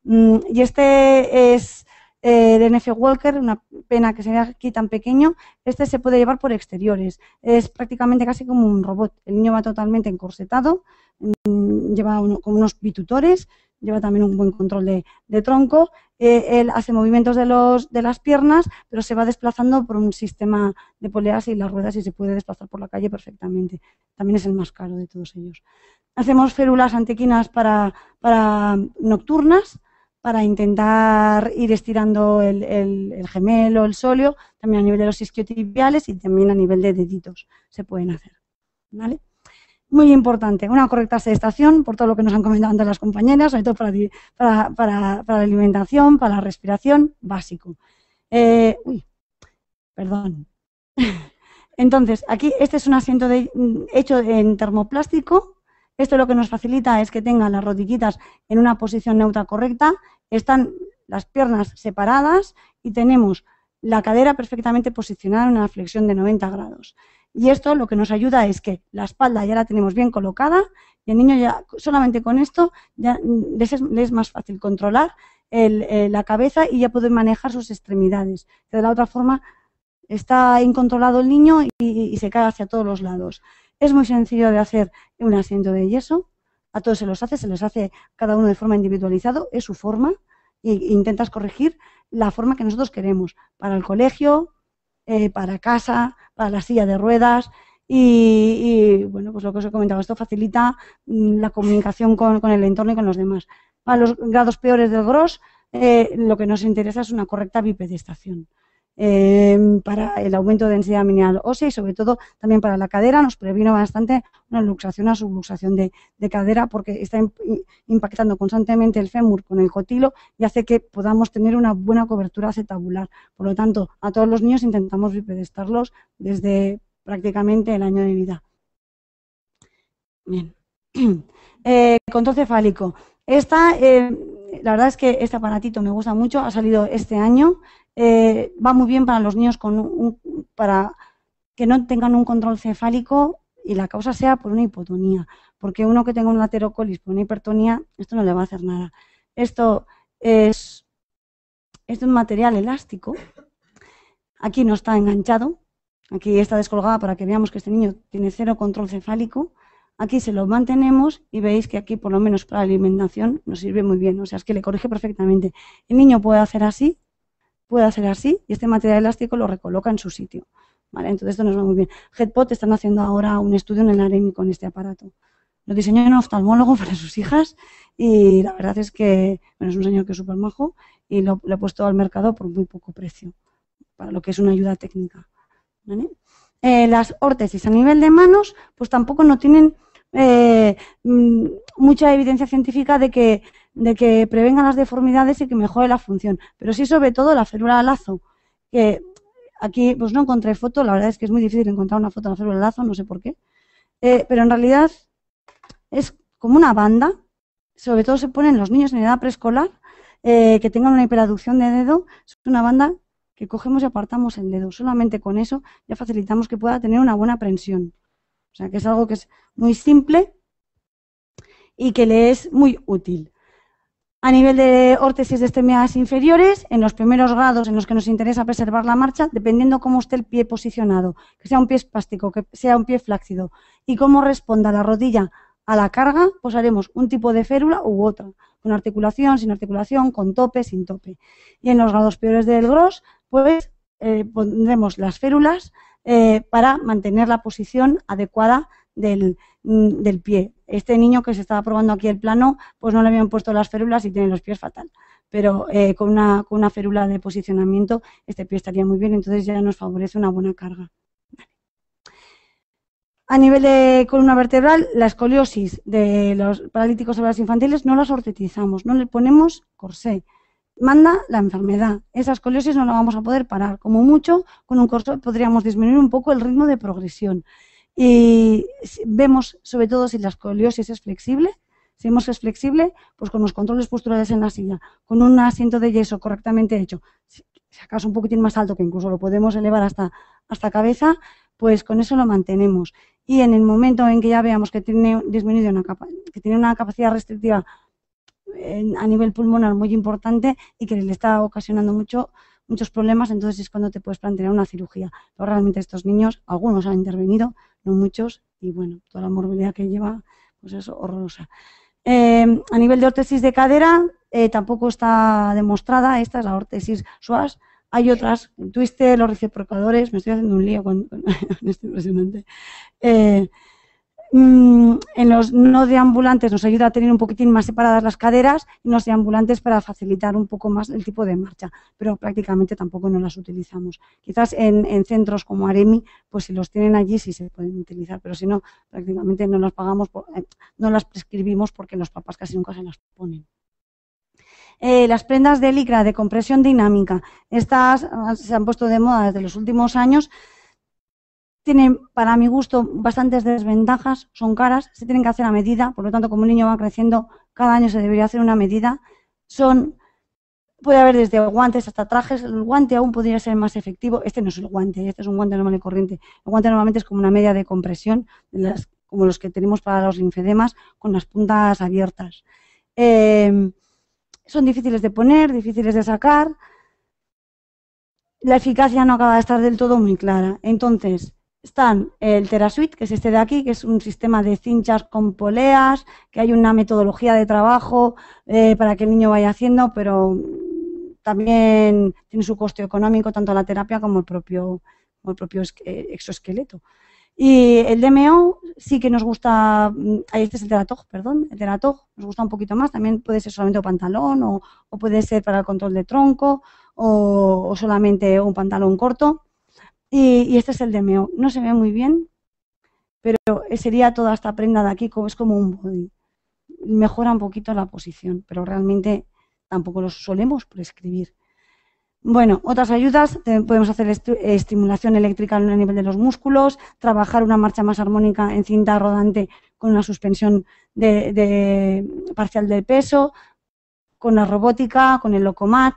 Mm, y este es eh, de NF Walker, una pena que se vea aquí tan pequeño. Este se puede llevar por exteriores. Es prácticamente casi como un robot. El niño va totalmente encorsetado, mm, lleva como unos bitutores, lleva también un buen control de tronco eh, él hace movimientos de, las piernas, pero se va desplazando por un sistema de poleas y las ruedas y se puede desplazar por la calle perfectamente. También es el más caro de todos ellos. Hacemos férulas antequinas para, nocturnas, para intentar ir estirando el, el, el, gemelo, el sóleo, también a nivel de los isquiotibiales y también a nivel de deditos se pueden hacer. ¿Vale? muy importante, una correcta sedestación, por todo lo que nos han comentado antes las compañeras, sobre todo para, la alimentación, para la respiración, básico. Eh, uy, perdón. Entonces, aquí este es un asiento hecho en termoplástico. Esto lo que nos facilita es que tengan las rodillitas en una posición neutra correcta, están las piernas separadas y tenemos la cadera perfectamente posicionada en una flexión de 90 grados. Y esto lo que nos ayuda es que la espalda ya la tenemos bien colocada y el niño ya solamente con esto ya les es, más fácil controlar eh, la cabeza y ya puede manejar sus extremidades. De la otra forma está incontrolado el niño y, se cae hacia todos los lados. Es muy sencillo de hacer un asiento de yeso. A todos se los hace, se les hace cada uno de forma individualizado, es su forma e intentas corregir la forma que nosotros queremos para el colegio, eh, para casa, para la silla de ruedas. Y, bueno, pues lo que os he comentado, esto facilita mm, la comunicación con, el entorno y con los demás. Para los grados peores del GROSS, eh, lo que nos interesa es una correcta bipedestación. Em, para el aumento de densidad mineral ósea y sobre todo también para la cadera, nos previno bastante una luxación, una subluxación de, cadera porque está impactando constantemente el fémur con el cotilo y hace que podamos tener una buena cobertura acetabular. Por lo tanto, a todos los niños intentamos bipedestarlos desde prácticamente el año de vida. Bien. Eh, cefálico. Esta, eh, la verdad es que este aparatito me gusta mucho, ha salido este año, eh, va muy bien para los niños para que no tengan un control cefálico y la causa sea por una hipotonía, porque uno que tenga un laterocolis por una hipertonía, esto no le va a hacer nada. Esto es, es un material elástico, aquí no está enganchado, aquí está descolgada para que veamos que este niño tiene cero control cefálico, aquí se lo mantenemos y veis que aquí por lo menos para la alimentación nos sirve muy bien, o sea, es que le corrige perfectamente. El niño puede hacer así pueda ser así y este material elástico lo recoloca en su sitio. ¿vale? Entonces esto nos va muy bien. Headpot están haciendo ahora un estudio en el AREMI con este aparato. Lo diseñó un oftalmólogo para sus hijas y la verdad es que es un señor que es súper majo y lo, he puesto al mercado por muy poco precio, para lo que es una ayuda técnica. Eh, las órtesis a nivel de manos, pues tampoco no tienen eh, mm, mucha evidencia científica de que, de que prevengan las deformidades y que mejore la función. Pero sí, sobre todo, la férula de lazo, que aquí pues no encontré foto, la verdad es que es muy difícil encontrar una foto de la férula de lazo, no sé por qué. Eh, pero en realidad es como una banda, sobre todo se ponen los niños en edad preescolar, eh, que tengan una hiperaducción de dedo, es una banda que cogemos y apartamos el dedo. Solamente con eso ya facilitamos que pueda tener una buena prensión. O sea, que es algo que es muy simple y que le es muy útil. A nivel de órtesis de extremidades inferiores, en los primeros grados en los que nos interesa preservar la marcha, dependiendo cómo esté el pie posicionado, que sea un pie espástico, que sea un pie flácido, y cómo responda la rodilla a la carga, pues haremos un tipo de férula u otra, con articulación, sin articulación, con tope, sin tope. Y en los grados peores del gros, pues eh, pondremos las férulas eh, para mantener la posición adecuada mm, del, pie. Este niño que se estaba probando aquí el plano, pues no le habían puesto las férulas y tiene los pies fatal. Pero eh, con, una, con una férula de posicionamiento, este pie estaría muy bien, entonces ya nos favorece una buena carga. A nivel de columna vertebral, la escoliosis de los paralíticos las infantiles no las ortetizamos, no le ponemos corsé manda la enfermedad. Esa escoliosis no la vamos a poder parar. Como mucho, con un corso podríamos disminuir un poco el ritmo de progresión. Y vemos, sobre todo, si la escoliosis es flexible. Si vemos que es flexible, pues con los controles posturales en la silla, con un asiento de yeso correctamente hecho, si acaso un poquitín más alto, que incluso lo podemos elevar hasta, hasta cabeza, pues con eso lo mantenemos. Y en el momento en que ya veamos que tiene disminuido una que tiene una capacidad restrictiva a nivel pulmonar muy importante y que le está ocasionando mucho muchos problemas, entonces es cuando te puedes plantear una cirugía. Pero realmente estos niños, algunos han intervenido, no muchos, y bueno, toda la morbilidad que lleva pues es horrorosa. Eh, a nivel de órtesis de cadera, eh, tampoco está demostrada, esta es la órtesis SUAS, hay otras, el twister, los reciprocadores, me estoy haciendo un lío con, con esto impresionante. Eh, Mm, en los no deambulantes nos ayuda a tener un poquitín más separadas las caderas y los deambulantes para facilitar un poco más el tipo de marcha, pero prácticamente tampoco no las utilizamos. Quizás en, centros como Aremi, pues si los tienen allí sí se pueden utilizar, pero si no, prácticamente no las pagamos, eh, no las prescribimos porque los papás casi nunca se las ponen. Eh, las prendas de licra de compresión dinámica. Estas ah, se han puesto de moda desde los últimos años tienen, para mi gusto, bastantes desventajas, son caras, se tienen que hacer a medida, por lo tanto, como un niño va creciendo, cada año se debería hacer una medida. Son, puede haber desde guantes hasta trajes, el guante aún podría ser más efectivo, este no es el guante, este es un guante normal y corriente. El guante normalmente es como una media de compresión, como los que tenemos para los linfedemas, con las puntas abiertas. Em, son difíciles de poner, difíciles de sacar. La eficacia no acaba de estar del todo muy clara. Entonces, están el TeraSuite, que es este de aquí, que es un sistema de cinchas con poleas, que hay una metodología de trabajo eh, para que el niño vaya haciendo, pero también tiene su coste económico, tanto la terapia como el propio, el propio exoesqueleto. Y el DMO sí que nos gusta, mm, este es el teratog, perdón, el teratog nos gusta un poquito más, también puede ser solamente un pantalón o, puede ser para el control de tronco o solamente un pantalón corto y, este es el de Meo. No se ve muy bien, pero sería toda esta prenda de aquí, como es como un body. Mejora un poquito la posición, pero realmente tampoco lo solemos prescribir. Bueno, otras ayudas, podemos hacer estimulación eléctrica a nivel de los músculos, trabajar una marcha más armónica en cinta rodante con una suspensión de, de, parcial del peso, con la robótica, con el locomat,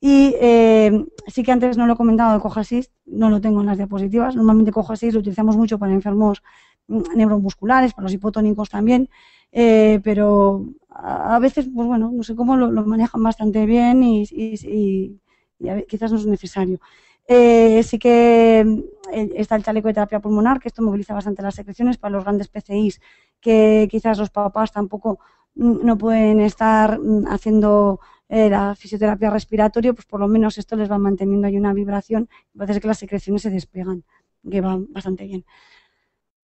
y eh, sí que antes no lo he comentado de CojaSist, no lo tengo en las diapositivas. Normalmente CojaSist lo utilizamos mucho para enfermos mm, neuromusculares, para los hipotónicos también, eh, pero a veces, pues bueno, no sé cómo lo, manejan bastante bien y, quizás no es necesario. Eh, sí que está el chaleco de terapia pulmonar, que esto moviliza bastante las secreciones para los grandes PCIs, que quizás los papás tampoco mm, no pueden estar mm, haciendo eh, la fisioterapia respiratoria, pues por lo menos esto les va manteniendo ahí una vibración, parece que las secreciones se despegan que va bastante bien.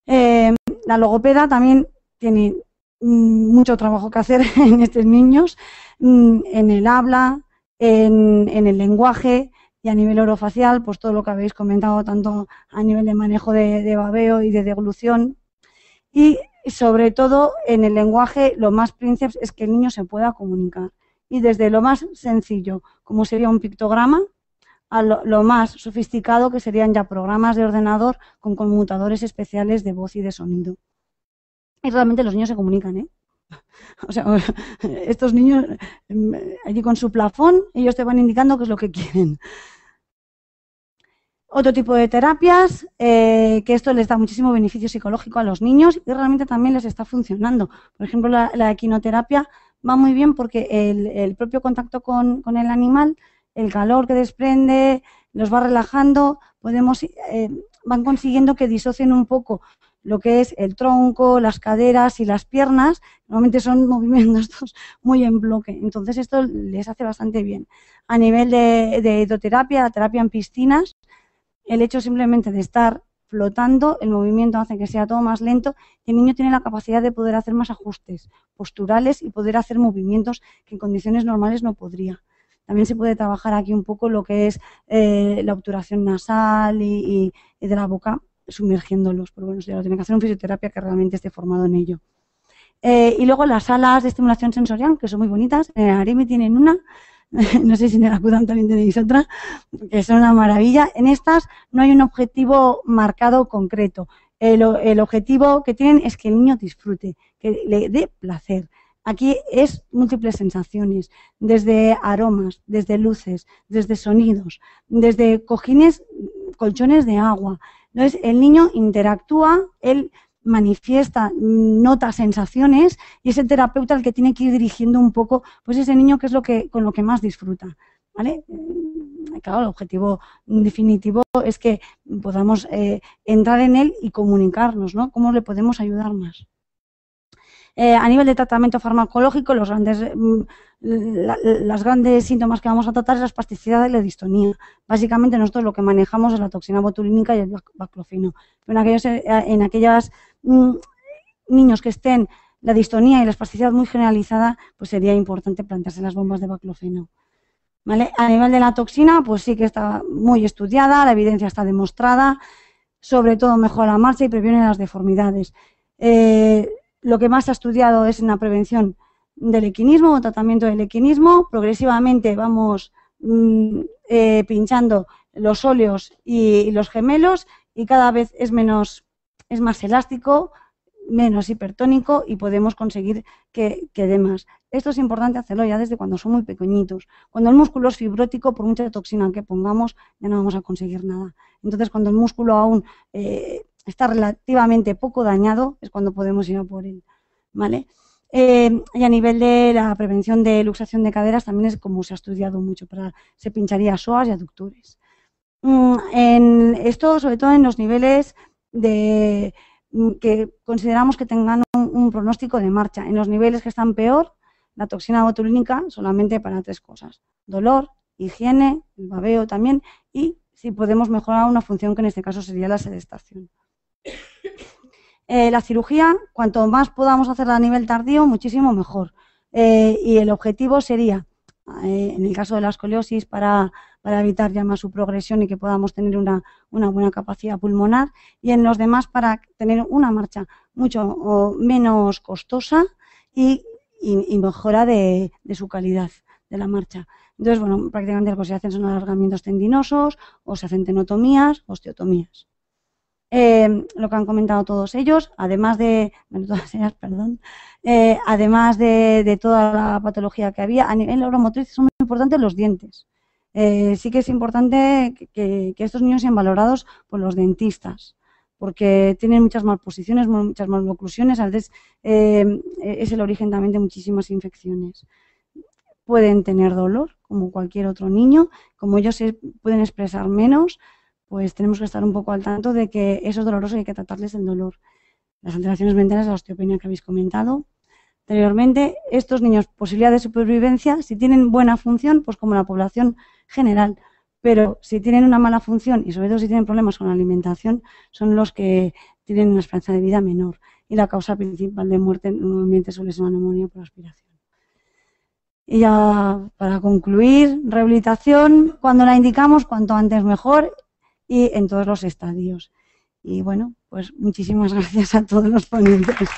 Eh, la logopeda también tiene mm, mucho trabajo que hacer en estos niños, mm, en el habla, en, el lenguaje, y a nivel orofacial, pues todo lo que habéis comentado, tanto a nivel de manejo de, babeo y de deglución. Y sobre todo en el lenguaje, lo más príncipe es que el niño se pueda comunicar y desde lo más sencillo, como sería un pictograma, a lo, más sofisticado que serían ya programas de ordenador con conmutadores especiales de voz y de sonido. Y realmente los niños se comunican, ¿eh? O sea, estos niños em, allí con su plafón, ellos te van indicando qué es lo que quieren. Otro tipo de terapias, eh, que esto les da muchísimo beneficio psicológico a los niños y realmente también les está funcionando. Por ejemplo, la equinoterapia va muy bien porque el, propio contacto con, el animal, el calor que desprende, nos va relajando, podemos, eh, van consiguiendo que disocien un poco lo que es el tronco, las caderas y las piernas, normalmente son movimientos muy en bloque, entonces esto les hace bastante bien. A nivel de, de terapia en piscinas, el hecho simplemente de estar flotando, el movimiento hace que sea todo más lento el niño tiene la capacidad de poder hacer más ajustes posturales y poder hacer movimientos que en condiciones normales no podría. También se puede trabajar aquí un poco lo que es eh, la obturación nasal y, de la boca sumergiéndolos, pero bueno, ya lo tiene que hacer un fisioterapia que realmente esté formado en ello. Eh, y luego las salas de estimulación sensorial, que son muy bonitas, en eh, me tienen una, no sé si en el acudan también tenéis otra, que es una maravilla. En estas no hay un objetivo marcado concreto. El, el objetivo que tienen es que el niño disfrute, que le dé placer. Aquí es múltiples sensaciones, desde aromas, desde luces, desde sonidos, desde cojines, colchones de agua. Entonces, el niño interactúa, él manifiesta, nota sensaciones y es el terapeuta el que tiene que ir dirigiendo un poco, pues ese niño que es lo que con lo que más disfruta, ¿vale? Eh, claro, el objetivo definitivo es que podamos eh, entrar en él y comunicarnos, ¿no? ¿Cómo le podemos ayudar más? Eh, a nivel de tratamiento farmacológico, los grandes, mm, las grandes síntomas que vamos a tratar es la espasticidad y la distonía. Básicamente nosotros lo que manejamos es la toxina botulínica y el baclofino. Pero en, en aquellas Mm, niños que estén la distonía y la espasticidad muy generalizada, pues sería importante plantearse las bombas de baclofeno. ¿Vale? A nivel de la toxina, pues sí que está muy estudiada, la evidencia está demostrada, sobre todo mejora la marcha y previene las deformidades. Eh, lo que más se ha estudiado es en la prevención del equinismo o tratamiento del equinismo. Progresivamente vamos mm, eh, pinchando los óleos y los gemelos y cada vez es menos es más elástico, menos hipertónico y podemos conseguir que, dé más. Esto es importante hacerlo ya desde cuando son muy pequeñitos. Cuando el músculo es fibrótico, por mucha toxina que pongamos, ya no vamos a conseguir nada. Entonces, cuando el músculo aún eh, está relativamente poco dañado, es cuando podemos ir a por él. ¿Vale? Eh, y a nivel de la prevención de luxación de caderas, también es como se ha estudiado mucho, para, se pincharía psoas y aductores. Mm, esto, sobre todo en los niveles de mm, que consideramos que tengan un, pronóstico de marcha. En los niveles que están peor, la toxina botulínica solamente para tres cosas. Dolor, higiene, el babeo también y si podemos mejorar una función que en este caso sería la sedestación. Eh, la cirugía, cuanto más podamos hacerla a nivel tardío, muchísimo mejor. Eh, y el objetivo sería, eh, en el caso de la escoliosis, para para evitar ya más su progresión y que podamos tener una, una buena capacidad pulmonar y en los demás para tener una marcha mucho menos costosa y, mejora de, su calidad de la marcha. Entonces, bueno, prácticamente lo que pues, se hacen son alargamientos tendinosos o se hacen tenotomías, osteotomías. Eh, lo que han comentado todos ellos, además de, bueno, todas perdón, eh, además de, toda la patología que había, a nivel neuromotriz son muy importantes los dientes. Eh, sí que es importante que, estos niños sean valorados por los dentistas porque tienen muchas malposiciones, muchas maloclusiones, a eh, es el origen también de muchísimas infecciones. Pueden tener dolor, como cualquier otro niño, como ellos se pueden expresar menos, pues tenemos que estar un poco al tanto de que eso es doloroso y hay que tratarles el dolor. Las alteraciones mentales, la osteopenia que habéis comentado, anteriormente, estos niños, posibilidad de supervivencia, si tienen buena función, pues como la población general, pero si tienen una mala función y sobre todo si tienen problemas con la alimentación, son los que tienen una esperanza de vida menor y la causa principal de muerte en suele ser una neumonía por aspiración. Y ya para concluir, rehabilitación, cuando la indicamos, cuanto antes mejor y en todos los estadios. Y bueno, pues muchísimas gracias a todos los ponentes.